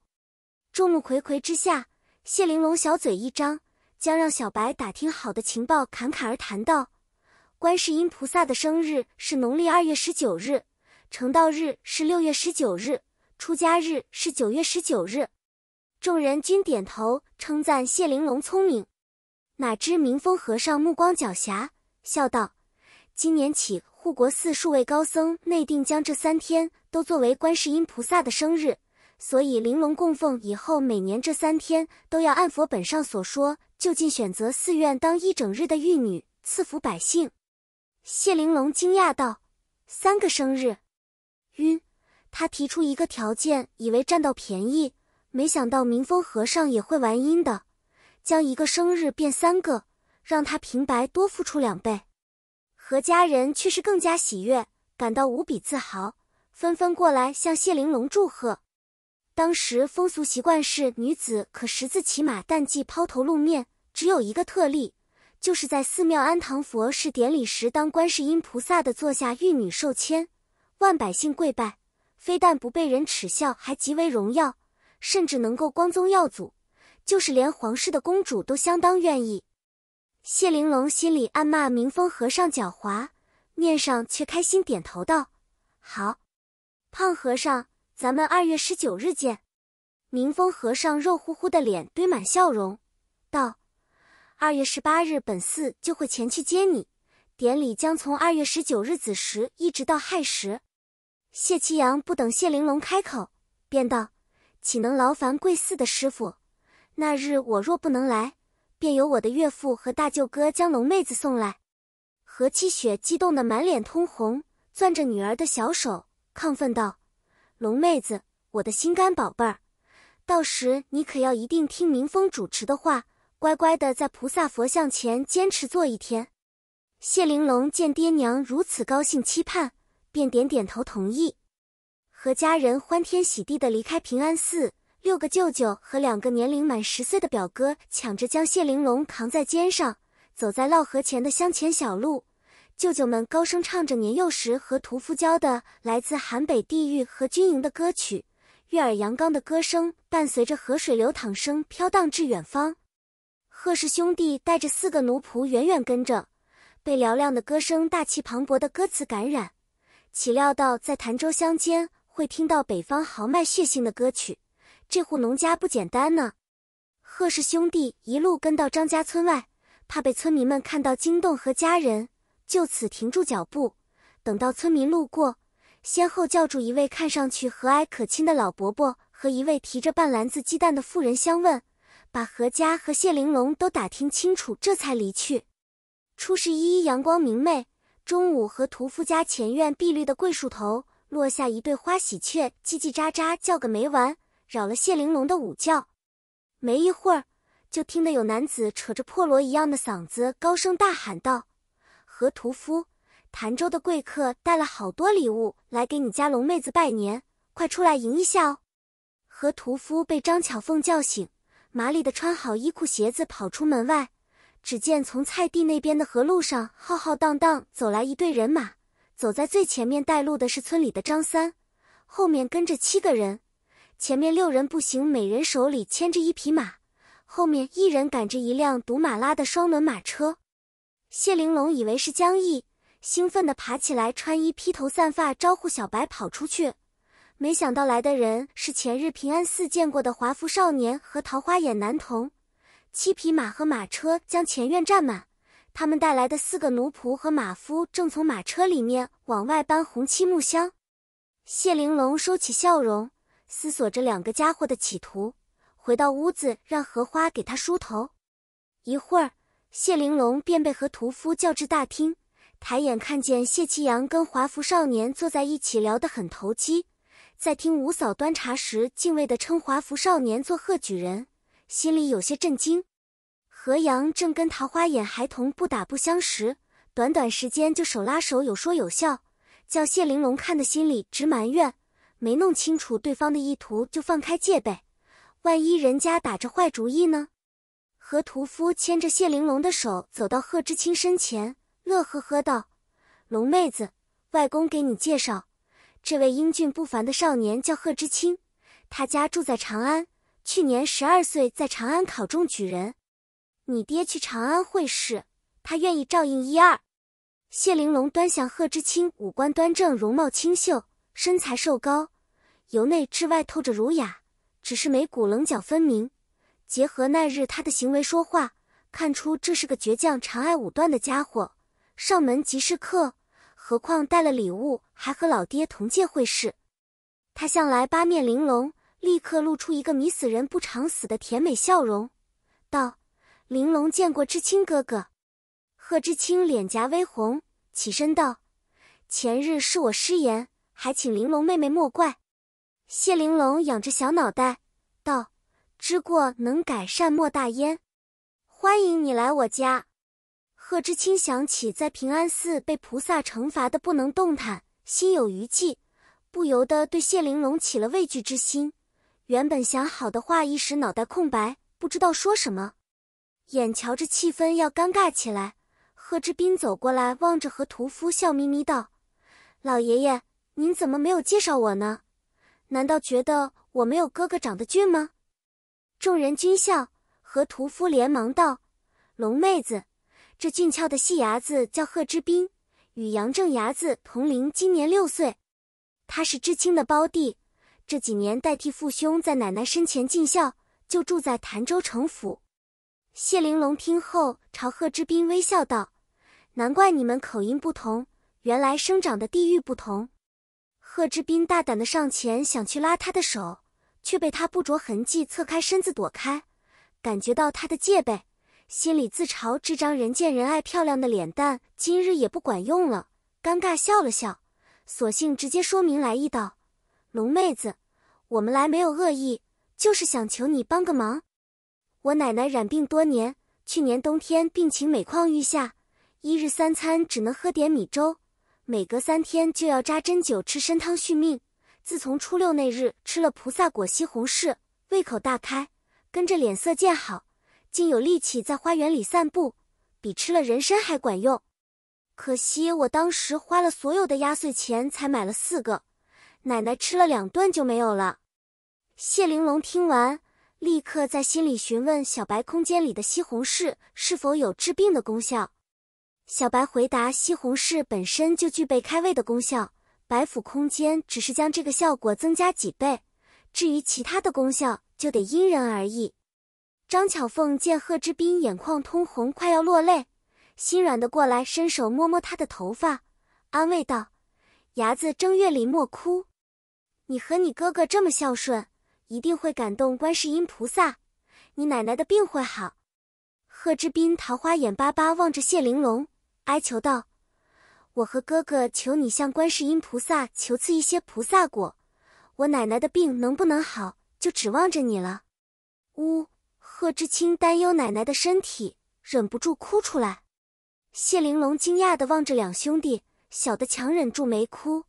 Speaker 1: 众目睽睽之下，谢玲珑小嘴一张，将让小白打听好的情报侃侃而谈道：“观世音菩萨的生日是农历二月十九日。”成道日是六月十九日，出家日是九月十九日，众人均点头称赞谢玲珑聪明。哪知明风和尚目光狡黠，笑道：“今年起，护国寺数位高僧内定将这三天都作为观世音菩萨的生日，所以玲珑供奉以后，每年这三天都要按佛本上所说，就近选择寺院当一整日的玉女，赐福百姓。”谢玲珑惊讶道：“三个生日？”晕，他提出一个条件，以为占到便宜，没想到明风和尚也会玩阴的，将一个生日变三个，让他平白多付出两倍。何家人却是更加喜悦，感到无比自豪，纷纷过来向谢玲珑祝贺。当时风俗习惯是女子可识字骑马，淡季抛头露面，只有一个特例，就是在寺庙安堂佛事典礼时，当观世音菩萨的座下玉女受牵。万百姓跪拜，非但不被人耻笑，还极为荣耀，甚至能够光宗耀祖，就是连皇室的公主都相当愿意。谢玲珑心里暗骂明风和尚狡猾，面上却开心点头道：“好，胖和尚，咱们二月十九日见。”明风和尚肉乎乎的脸堆满笑容，道：“二月十八日，本寺就会前去接你，典礼将从二月十九日子时一直到亥时。”谢七阳不等谢玲珑开口，便道：“岂能劳烦贵寺的师傅？那日我若不能来，便由我的岳父和大舅哥将龙妹子送来。”何七雪激动得满脸通红，攥着女儿的小手，亢奋道：“龙妹子，我的心肝宝贝儿，到时你可要一定听明风主持的话，乖乖的在菩萨佛像前坚持坐一天。”谢玲珑见爹娘如此高兴期盼。便点点头同意，和家人欢天喜地的离开平安寺。六个舅舅和两个年龄满十岁的表哥抢着将谢玲珑扛在肩上，走在涝河前的乡前小路。舅舅们高声唱着年幼时和屠夫教的来自韩北地狱和军营的歌曲，悦耳阳刚的歌声伴随着河水流淌声飘荡至远方。贺氏兄弟带着四个奴仆远远跟着，被嘹亮的歌声、大气磅礴的歌词感染。岂料到在潭州乡间会听到北方豪迈血性的歌曲，这户农家不简单呢。贺氏兄弟一路跟到张家村外，怕被村民们看到惊动和家人，就此停住脚步。等到村民路过，先后叫住一位看上去和蔼可亲的老伯伯和一位提着半篮子鸡蛋的妇人相问，把何家和谢玲珑都打听清楚，这才离去。初十一，阳光明媚。中午，和屠夫家前院碧绿的桂树头落下一对花喜鹊，叽叽喳喳叫个没完，扰了谢玲珑的午觉。没一会儿，就听得有男子扯着破锣一样的嗓子高声大喊道：“和屠夫，潭州的贵客带了好多礼物来给你家龙妹子拜年，快出来迎一下哦！”和屠夫被张巧凤叫醒，麻利的穿好衣裤鞋子，跑出门外。只见从菜地那边的河路上浩浩荡荡走来一队人马，走在最前面带路的是村里的张三，后面跟着七个人，前面六人步行，每人手里牵着一匹马，后面一人赶着一辆独马拉的双轮马车。谢玲珑以为是江毅，兴奋地爬起来穿衣，披头散发招呼小白跑出去，没想到来的人是前日平安寺见过的华服少年和桃花眼男童。七匹马和马车将前院占满，他们带来的四个奴仆和马夫正从马车里面往外搬红漆木箱。谢玲珑收起笑容，思索着两个家伙的企图，回到屋子让荷花给他梳头。一会儿，谢玲珑便被和屠夫叫至大厅，抬眼看见谢其阳跟华服少年坐在一起聊得很投机，在听五嫂端茶时，敬畏地称华服少年做贺举人。心里有些震惊，何阳正跟桃花眼孩童不打不相识，短短时间就手拉手，有说有笑，叫谢玲珑看的心里直埋怨，没弄清楚对方的意图就放开戒备，万一人家打着坏主意呢？何屠夫牵着谢玲珑的手走到贺知青身前，乐呵呵道：“龙妹子，外公给你介绍，这位英俊不凡的少年叫贺知青，他家住在长安。”去年十二岁，在长安考中举人。你爹去长安会试，他愿意照应一二。谢玲珑端详贺知青，五官端正，容貌清秀，身材瘦高，由内至外透着儒雅。只是眉骨棱角分明，结合那日他的行为说话，看出这是个倔强、常爱武断的家伙。上门即是客，何况带了礼物，还和老爹同届会试。他向来八面玲珑。立刻露出一个迷死人不偿死的甜美笑容，道：“玲珑见过知青哥哥。”贺知青脸颊微红，起身道：“前日是我失言，还请玲珑妹妹莫怪。”谢玲珑仰着小脑袋，道：“知过能改，善莫大焉。”欢迎你来我家。贺知青想起在平安寺被菩萨惩罚的不能动弹，心有余悸，不由得对谢玲珑起了畏惧之心。原本想好的话，一时脑袋空白，不知道说什么。眼瞧着气氛要尴尬起来，贺之斌走过来，望着何屠夫，笑眯眯道：“老爷爷，您怎么没有介绍我呢？难道觉得我没有哥哥长得俊吗？”众人均笑，何屠夫连忙道：“龙妹子，这俊俏的细伢子叫贺之斌，与杨正伢子同龄，今年六岁，他是知青的胞弟。”这几年代替父兄在奶奶身前尽孝，就住在潭州城府。谢玲珑听后朝贺知斌微笑道：“难怪你们口音不同，原来生长的地域不同。”贺知斌大胆的上前想去拉他的手，却被他不着痕迹侧开身子躲开，感觉到他的戒备，心里自嘲这张人见人爱漂亮的脸蛋今日也不管用了，尴尬笑了笑，索性直接说明来意道。龙妹子，我们来没有恶意，就是想求你帮个忙。我奶奶染病多年，去年冬天病情每况愈下，一日三餐只能喝点米粥，每隔三天就要扎针灸、吃参汤续命。自从初六那日吃了菩萨果西红柿，胃口大开，跟着脸色渐好，竟有力气在花园里散步，比吃了人参还管用。可惜我当时花了所有的压岁钱才买了四个。奶奶吃了两顿就没有了。谢玲珑听完，立刻在心里询问小白空间里的西红柿是否有治病的功效。小白回答：西红柿本身就具备开胃的功效，白府空间只是将这个效果增加几倍。至于其他的功效，就得因人而异。张巧凤见贺知斌眼眶通红，快要落泪，心软的过来伸手摸摸他的头发，安慰道：“伢子，正月里莫哭。”你和你哥哥这么孝顺，一定会感动观世音菩萨，你奶奶的病会好。贺知斌桃花眼巴巴望着谢玲珑，哀求道：“我和哥哥求你向观世音菩萨求赐一些菩萨果，我奶奶的病能不能好，就指望着你了。”呜，贺知青担忧奶奶的身体，忍不住哭出来。谢玲珑惊讶的望着两兄弟，小的强忍住没哭。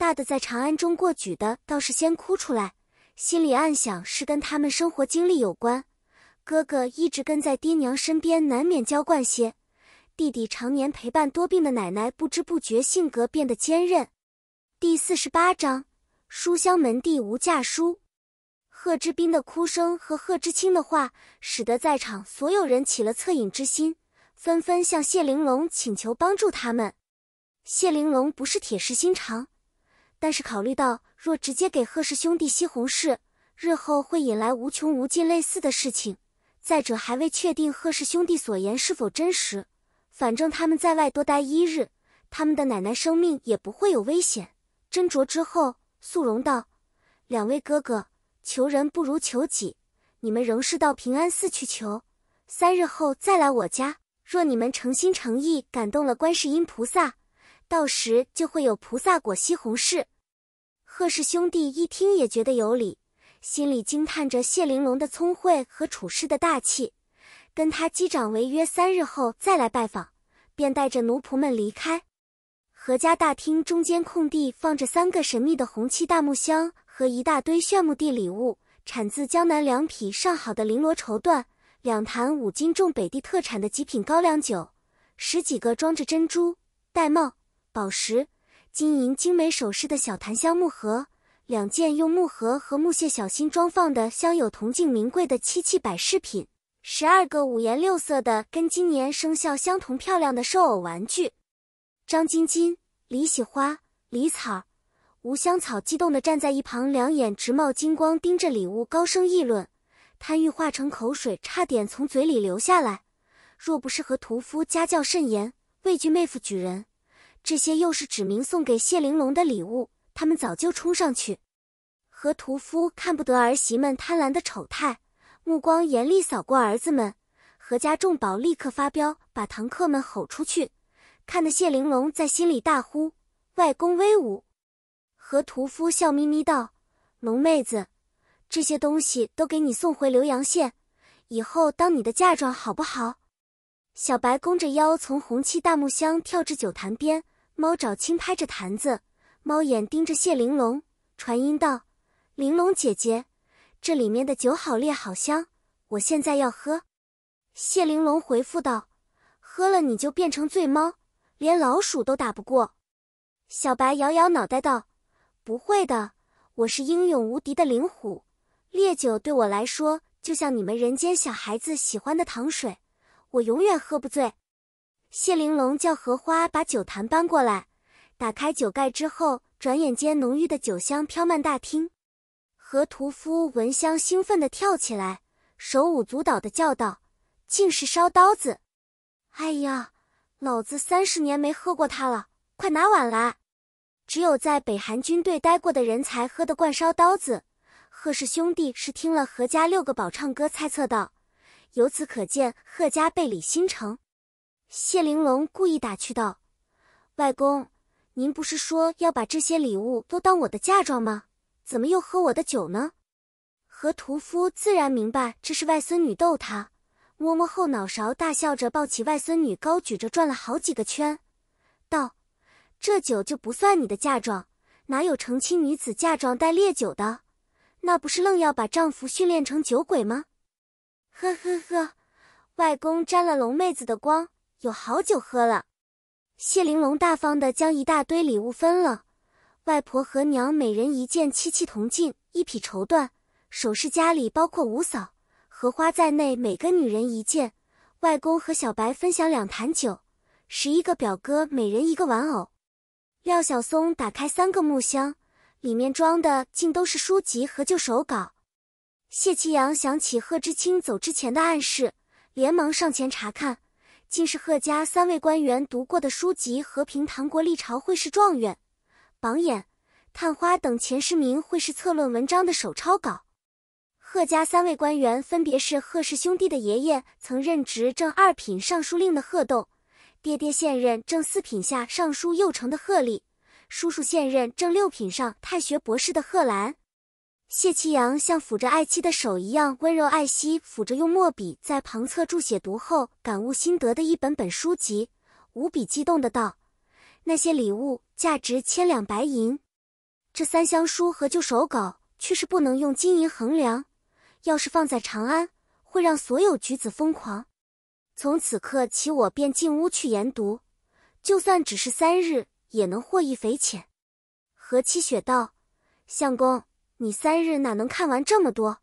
Speaker 1: 大的在长安中过举的倒是先哭出来，心里暗想是跟他们生活经历有关。哥哥一直跟在爹娘身边，难免娇惯些；弟弟常年陪伴多病的奶奶，不知不觉性格变得坚韧。第四十八章：书香门第无嫁书。贺知斌的哭声和贺知青的话，使得在场所有人起了恻隐之心，纷纷向谢玲珑请求帮助他们。谢玲珑不是铁石心肠。但是考虑到，若直接给贺氏兄弟西红柿，日后会引来无穷无尽类似的事情。再者，还未确定贺氏兄弟所言是否真实。反正他们在外多待一日，他们的奶奶生命也不会有危险。斟酌之后，素荣道：“两位哥哥，求人不如求己，你们仍是到平安寺去求，三日后再来我家。若你们诚心诚意，感动了观世音菩萨。”到时就会有菩萨果、西红柿。贺氏兄弟一听也觉得有理，心里惊叹着谢玲珑的聪慧和处事的大气，跟他击掌为约，三日后再来拜访，便带着奴仆们离开。何家大厅中间空地放着三个神秘的红漆大木箱和一大堆炫目的礼物，产自江南两匹上好的绫罗绸缎，两坛五斤重北地特产的极品高粱酒，十几个装着珍珠、玳瑁。宝石、金银精美首饰的小檀香木盒，两件用木盒和木屑小心装放的镶有铜镜名贵的漆器摆饰品，十二个五颜六色的跟今年生肖相同漂亮的兽偶玩具。张晶晶、李喜花、李草、吴香草激动地站在一旁，两眼直冒金光，盯着礼物高声议论，贪欲化成口水差点从嘴里流下来。若不是和屠夫家教甚严，畏惧妹夫举人。这些又是指明送给谢玲珑的礼物，他们早就冲上去。何屠夫看不得儿媳们贪婪的丑态，目光严厉扫过儿子们，何家众宝立刻发飙，把堂客们吼出去。看得谢玲珑在心里大呼：“外公威武！”何屠夫笑眯眯道：“龙妹子，这些东西都给你送回浏阳县，以后当你的嫁妆好不好？”小白弓着腰从红漆大木箱跳至酒坛边，猫爪轻拍着坛子，猫眼盯着谢玲珑，传音道：“玲珑姐姐，这里面的酒好烈好香，我现在要喝。”谢玲珑回复道：“喝了你就变成醉猫，连老鼠都打不过。”小白摇摇脑袋道：“不会的，我是英勇无敌的灵虎，烈酒对我来说就像你们人间小孩子喜欢的糖水。”我永远喝不醉。谢玲珑叫荷花把酒坛搬过来，打开酒盖之后，转眼间浓郁的酒香飘满大厅。何屠夫闻香兴奋地跳起来，手舞足蹈地叫道：“竟是烧刀子！哎呀，老子三十年没喝过它了！快拿碗来！只有在北韩军队待过的人才喝得惯烧刀子。”贺氏兄弟是听了何家六个宝唱歌猜测道。由此可见，贺家被李新城、谢玲珑故意打趣道：“外公，您不是说要把这些礼物都当我的嫁妆吗？怎么又喝我的酒呢？”何屠夫自然明白这是外孙女逗他，摸摸后脑勺，大笑着抱起外孙女，高举着转了好几个圈，道：“这酒就不算你的嫁妆，哪有成亲女子嫁妆带烈酒的？那不是愣要把丈夫训练成酒鬼吗？”呵呵呵，外公沾了龙妹子的光，有好酒喝了。谢玲珑大方的将一大堆礼物分了，外婆和娘每人一件漆器铜镜，一匹绸缎首饰。家里包括五嫂、荷花在内，每个女人一件。外公和小白分享两坛酒，十一个表哥每人一个玩偶。廖小松打开三个木箱，里面装的竟都是书籍和旧手稿。谢其阳想起贺知青走之前的暗示，连忙上前查看，竟是贺家三位官员读过的书籍和平唐国历朝会试状元、榜眼、探花等前十名会试策论文章的手抄稿。贺家三位官员分别是贺氏兄弟的爷爷，曾任职正二品尚书令的贺栋；爹爹现任正四品下尚书右丞的贺立；叔叔现任正六品上太学博士的贺兰。谢其阳像抚着爱妻的手一样温柔爱惜，抚着用墨笔在旁侧注写读后感悟心得的一本本书籍，无比激动的道：“那些礼物价值千两白银，这三箱书和旧手稿却是不能用金银衡量。要是放在长安，会让所有举子疯狂。从此刻起，我便进屋去研读，就算只是三日，也能获益匪浅。”何七雪道：“相公。”你三日哪能看完这么多？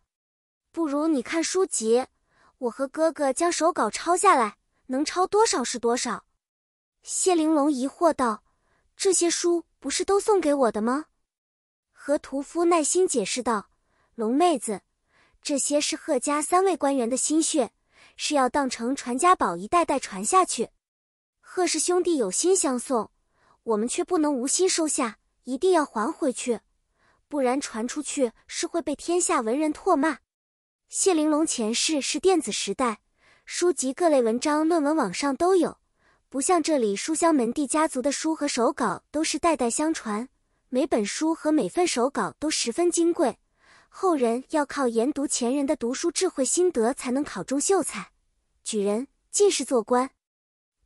Speaker 1: 不如你看书籍。我和哥哥将手稿抄下来，能抄多少是多少。谢玲珑疑惑道：“这些书不是都送给我的吗？”何屠夫耐心解释道：“龙妹子，这些是贺家三位官员的心血，是要当成传家宝一代代传下去。贺氏兄弟有心相送，我们却不能无心收下，一定要还回去。”不然传出去是会被天下文人唾骂。谢玲珑前世是电子时代，书籍、各类文章、论文网上都有，不像这里书香门第家族的书和手稿都是代代相传，每本书和每份手稿都十分金贵，后人要靠研读前人的读书智慧心得才能考中秀才、举人、进士做官。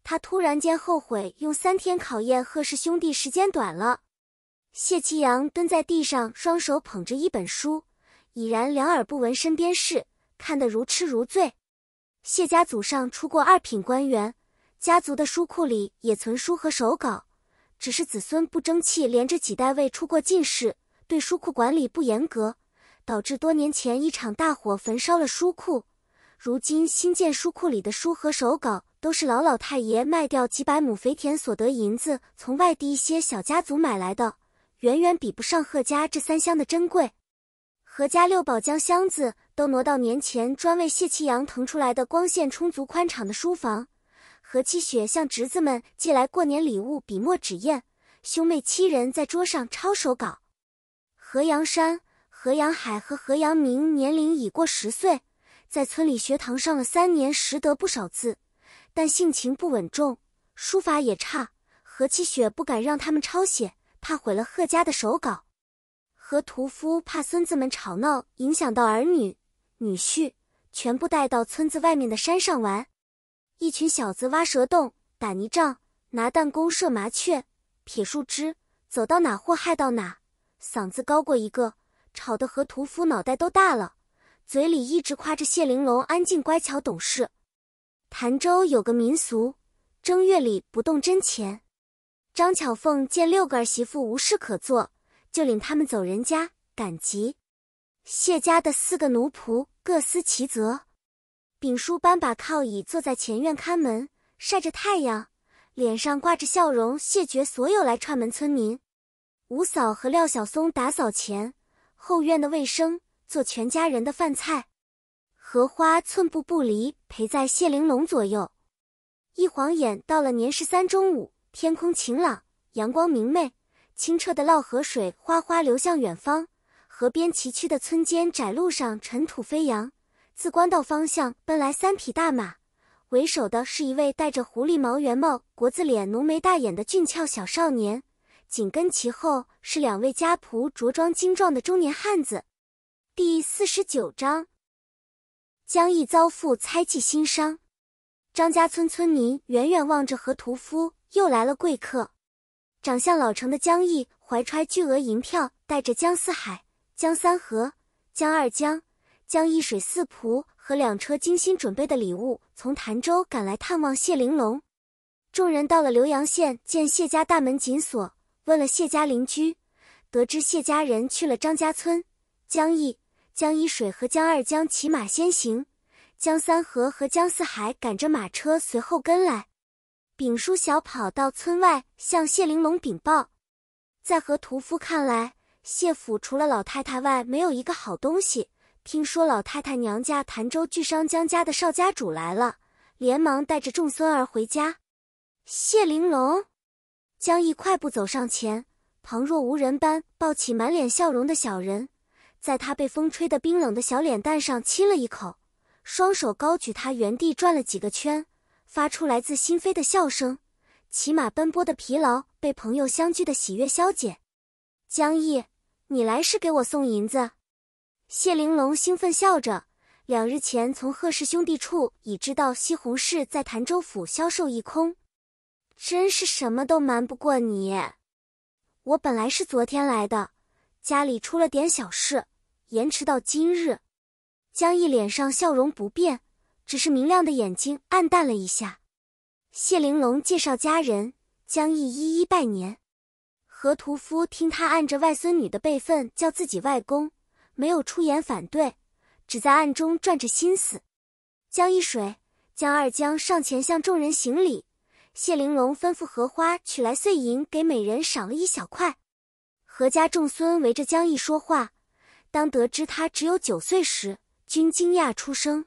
Speaker 1: 他突然间后悔用三天考验贺氏兄弟时间短了。谢其阳蹲在地上，双手捧着一本书，已然两耳不闻身边事，看得如痴如醉。谢家祖上出过二品官员，家族的书库里也存书和手稿，只是子孙不争气，连着几代未出过进士，对书库管理不严格，导致多年前一场大火焚烧了书库。如今新建书库里的书和手稿，都是老老太爷卖掉几百亩肥田所得银子，从外地一些小家族买来的。远远比不上贺家这三箱的珍贵。何家六宝将箱子都挪到年前专为谢其阳腾出来的光线充足、宽敞的书房。何七雪向侄子们寄来过年礼物：笔墨纸砚。兄妹七人在桌上抄手稿。何阳山、何阳海和何阳明年龄已过十岁，在村里学堂上了三年，识得不少字，但性情不稳重，书法也差。何七雪不敢让他们抄写。怕毁了贺家的手稿，和屠夫怕孙子们吵闹影响到儿女女婿，全部带到村子外面的山上玩。一群小子挖蛇洞、打泥仗、拿弹弓射麻雀、撇树枝，走到哪祸害到哪，嗓子高过一个，吵得和屠夫脑袋都大了，嘴里一直夸着谢玲珑安静乖巧懂事。潭州有个民俗，正月里不动真钱。张巧凤见六个儿媳妇无事可做，就领他们走人家赶集。谢家的四个奴仆各司其责。丙叔搬把靠椅坐在前院看门，晒着太阳，脸上挂着笑容，谢绝所有来串门村民。吴嫂和廖小松打扫前后院的卫生，做全家人的饭菜。荷花寸步不离陪在谢玲珑左右。一晃眼到了年十三中午。天空晴朗，阳光明媚，清澈的涝河水哗哗流向远方。河边崎岖的村间窄路上，尘土飞扬。自官道方向奔来三匹大马，为首的是一位戴着狐狸毛圆帽、国字脸、浓眉大眼的俊俏小少年，紧跟其后是两位家仆，着装精壮的中年汉子。第四十九章：江毅遭父猜忌心伤。张家村村民远远望着何屠夫。又来了贵客，长相老成的江毅怀揣巨额银票，带着江四海、江三河、江二江、江一水四仆和两车精心准备的礼物，从潭州赶来探望谢玲珑。众人到了浏阳县，见谢家大门紧锁，问了谢家邻居，得知谢家人去了张家村。江毅、江一水和江二江骑马先行，江三河和江四海赶着马车随后跟来。丙叔小跑到村外向谢玲珑禀报，在和屠夫看来，谢府除了老太太外没有一个好东西。听说老太太娘家潭州巨商江家的少家主来了，连忙带着众孙儿回家。谢玲珑，江毅快步走上前，旁若无人般抱起满脸笑容的小人，在他被风吹得冰冷的小脸蛋上亲了一口，双手高举他，原地转了几个圈。发出来自心扉的笑声，骑马奔波的疲劳被朋友相聚的喜悦消减。江毅，你来是给我送银子？谢玲珑兴奋笑着。两日前从贺氏兄弟处已知道西红柿在潭州府销售一空，真是什么都瞒不过你。我本来是昨天来的，家里出了点小事，延迟到今日。江毅脸上笑容不变。只是明亮的眼睛暗淡了一下。谢玲珑介绍家人，江毅一一拜年。何屠夫听他按着外孙女的辈分叫自己外公，没有出言反对，只在暗中转着心思。江一水、江二江上前向众人行礼。谢玲珑吩咐荷花取来碎银，给每人赏了一小块。何家众孙围着江毅说话，当得知他只有九岁时，均惊讶出声。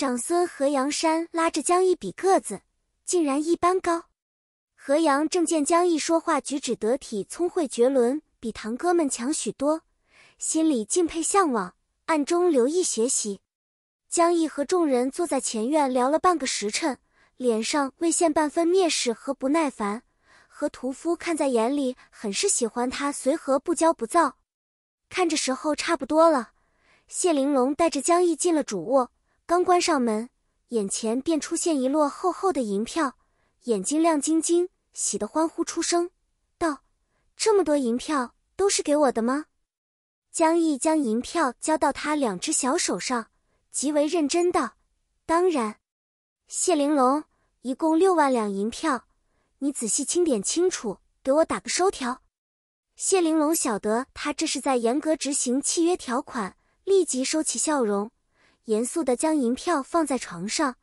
Speaker 1: 长孙何阳山拉着江毅比个子，竟然一般高。何阳正见江毅说话举止得体，聪慧绝伦，比堂哥们强许多，心里敬佩向往，暗中留意学习。江毅和众人坐在前院聊了半个时辰，脸上未现半分蔑视和不耐烦，和屠夫看在眼里，很是喜欢他随和不骄不躁。看着时候差不多了，谢玲珑带着江毅进了主卧。刚关上门，眼前便出现一摞厚厚的银票，眼睛亮晶晶，喜得欢呼出声道：“这么多银票都是给我的吗？”江毅将银票交到他两只小手上，极为认真道：“当然，谢玲珑，一共六万两银票，你仔细清点清楚，给我打个收条。”谢玲珑晓得他这是在严格执行契约条款，立即收起笑容。严肃地将银票放在床上，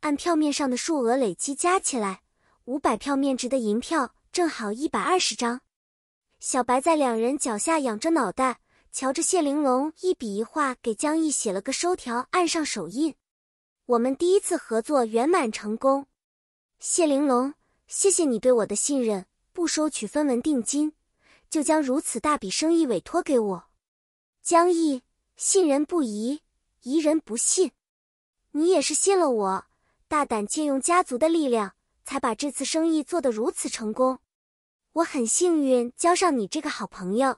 Speaker 1: 按票面上的数额累积加起来，五百票面值的银票正好一百二十张。小白在两人脚下仰着脑袋，瞧着谢玲珑一笔一画给江毅写了个收条，按上手印。我们第一次合作圆满成功，谢玲珑，谢谢你对我的信任，不收取分文定金，就将如此大笔生意委托给我。江毅，信任不疑。疑人不信，你也是信了我，大胆借用家族的力量，才把这次生意做得如此成功。我很幸运交上你这个好朋友。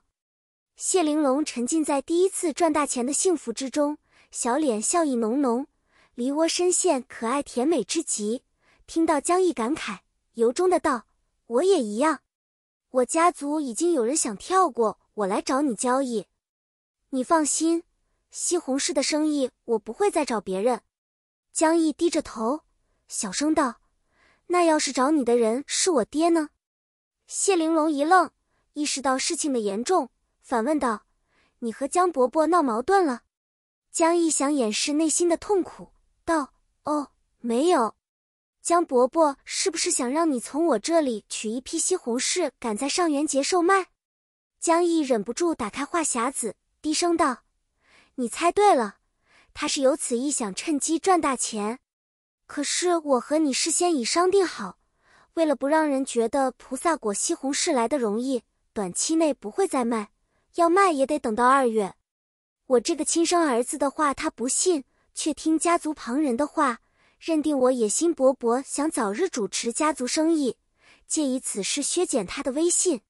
Speaker 1: 谢玲珑沉浸在第一次赚大钱的幸福之中，小脸笑意浓浓，梨涡深陷，可爱甜美之极。听到江毅感慨，由衷的道：“我也一样，我家族已经有人想跳过我来找你交易，你放心。”西红柿的生意，我不会再找别人。江毅低着头，小声道：“那要是找你的人是我爹呢？”谢玲珑一愣，意识到事情的严重，反问道：“你和江伯伯闹矛盾了？”江毅想掩饰内心的痛苦，道：“哦，没有。江伯伯是不是想让你从我这里取一批西红柿，赶在上元节售卖？”江毅忍不住打开话匣子，低声道。你猜对了，他是由此意想趁机赚大钱。可是我和你事先已商定好，为了不让人觉得菩萨果西红柿来的容易，短期内不会再卖，要卖也得等到二月。我这个亲生儿子的话他不信，却听家族旁人的话，认定我野心勃勃，想早日主持家族生意，借以此事削减他的威信。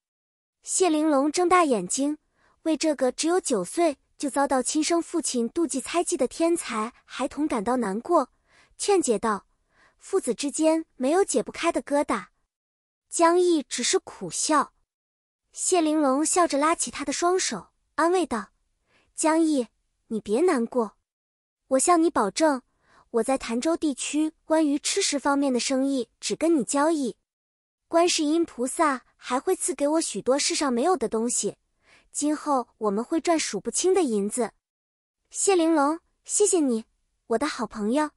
Speaker 1: 谢玲珑睁大眼睛，为这个只有九岁。就遭到亲生父亲妒忌猜忌的天才孩童感到难过，劝解道：“父子之间没有解不开的疙瘩。”江毅只是苦笑。谢玲珑笑着拉起他的双手，安慰道：“江毅，你别难过，我向你保证，我在潭州地区关于吃食方面的生意只跟你交易。观世音菩萨还会赐给我许多世上没有的东西。”今后我们会赚数不清的银子，谢玲珑，谢谢你，我的好朋友。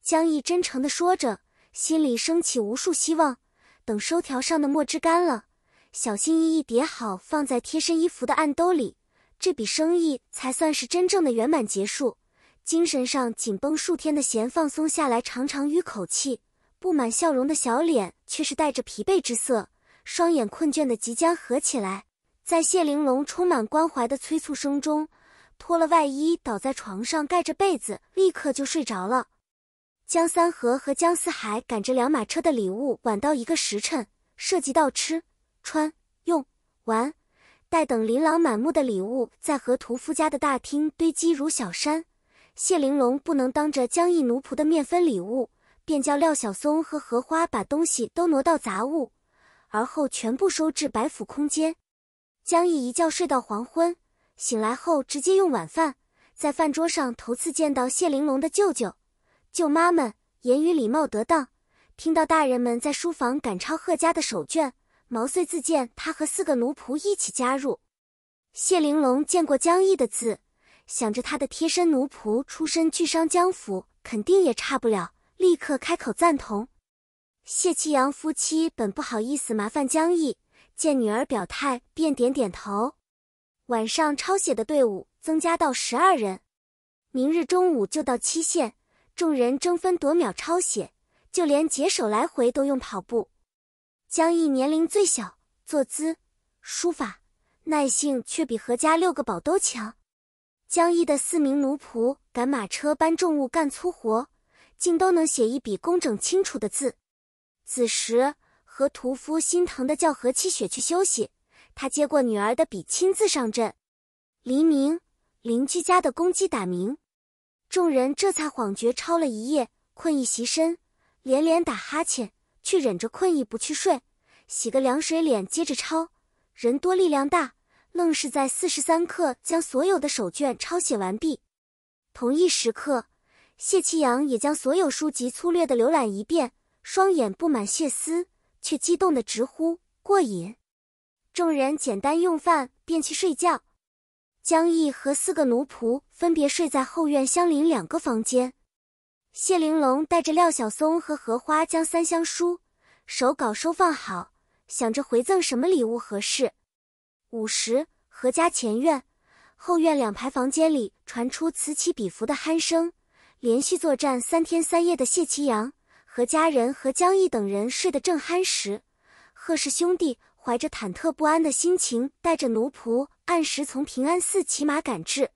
Speaker 1: 江毅真诚地说着，心里升起无数希望。等收条上的墨汁干了，小心翼翼叠好，放在贴身衣服的暗兜里，这笔生意才算是真正的圆满结束。精神上紧绷数天的弦放松下来，长长吁口气，布满笑容的小脸却是带着疲惫之色，双眼困倦的即将合起来。在谢玲珑充满关怀的催促声中，脱了外衣，倒在床上，盖着被子，立刻就睡着了。江三河和江四海赶着两马车的礼物，晚到一个时辰，涉及到吃、穿、用、玩。待等琳琅满目的礼物在和屠夫家的大厅堆积如小山，谢玲珑不能当着江毅奴仆的面分礼物，便叫廖小松和荷花把东西都挪到杂物，而后全部收至白府空间。江毅一觉睡到黄昏，醒来后直接用晚饭，在饭桌上头次见到谢玲珑的舅舅、舅妈们，言语礼貌得当。听到大人们在书房赶抄贺家的手卷，毛遂自荐，他和四个奴仆一起加入。谢玲珑见过江毅的字，想着他的贴身奴仆出身巨商江府，肯定也差不了，立刻开口赞同。谢其阳夫妻本不好意思麻烦江毅。见女儿表态，便点点头。晚上抄写的队伍增加到十二人，明日中午就到期限。众人争分夺秒抄写，就连解手来回都用跑步。江毅年龄最小，坐姿、书法、耐性却比何家六个宝都强。江毅的四名奴仆赶马车、搬重物、干粗活，竟都能写一笔工整清楚的字。此时。和屠夫心疼的叫何七雪去休息，他接过女儿的笔，亲自上阵。黎明，邻居家的公鸡打鸣，众人这才恍觉抄了一夜，困意袭身，连连打哈欠，却忍着困意不去睡，洗个凉水脸，接着抄。人多力量大，愣是在四十三刻将所有的手卷抄写完毕。同一时刻，谢七阳也将所有书籍粗略的浏览一遍，双眼布满血丝。却激动得直呼过瘾。众人简单用饭，便去睡觉。江毅和四个奴仆分别睡在后院相邻两个房间。谢玲珑带着廖小松和荷花，将三香书手稿收放好，想着回赠什么礼物合适。午时，何家前院、后院两排房间里传出此起彼伏的鼾声。连续作战三天三夜的谢奇阳。和家人和江毅等人睡得正酣时，贺氏兄弟怀着忐忑不安的心情，带着奴仆按时从平安寺骑马赶至。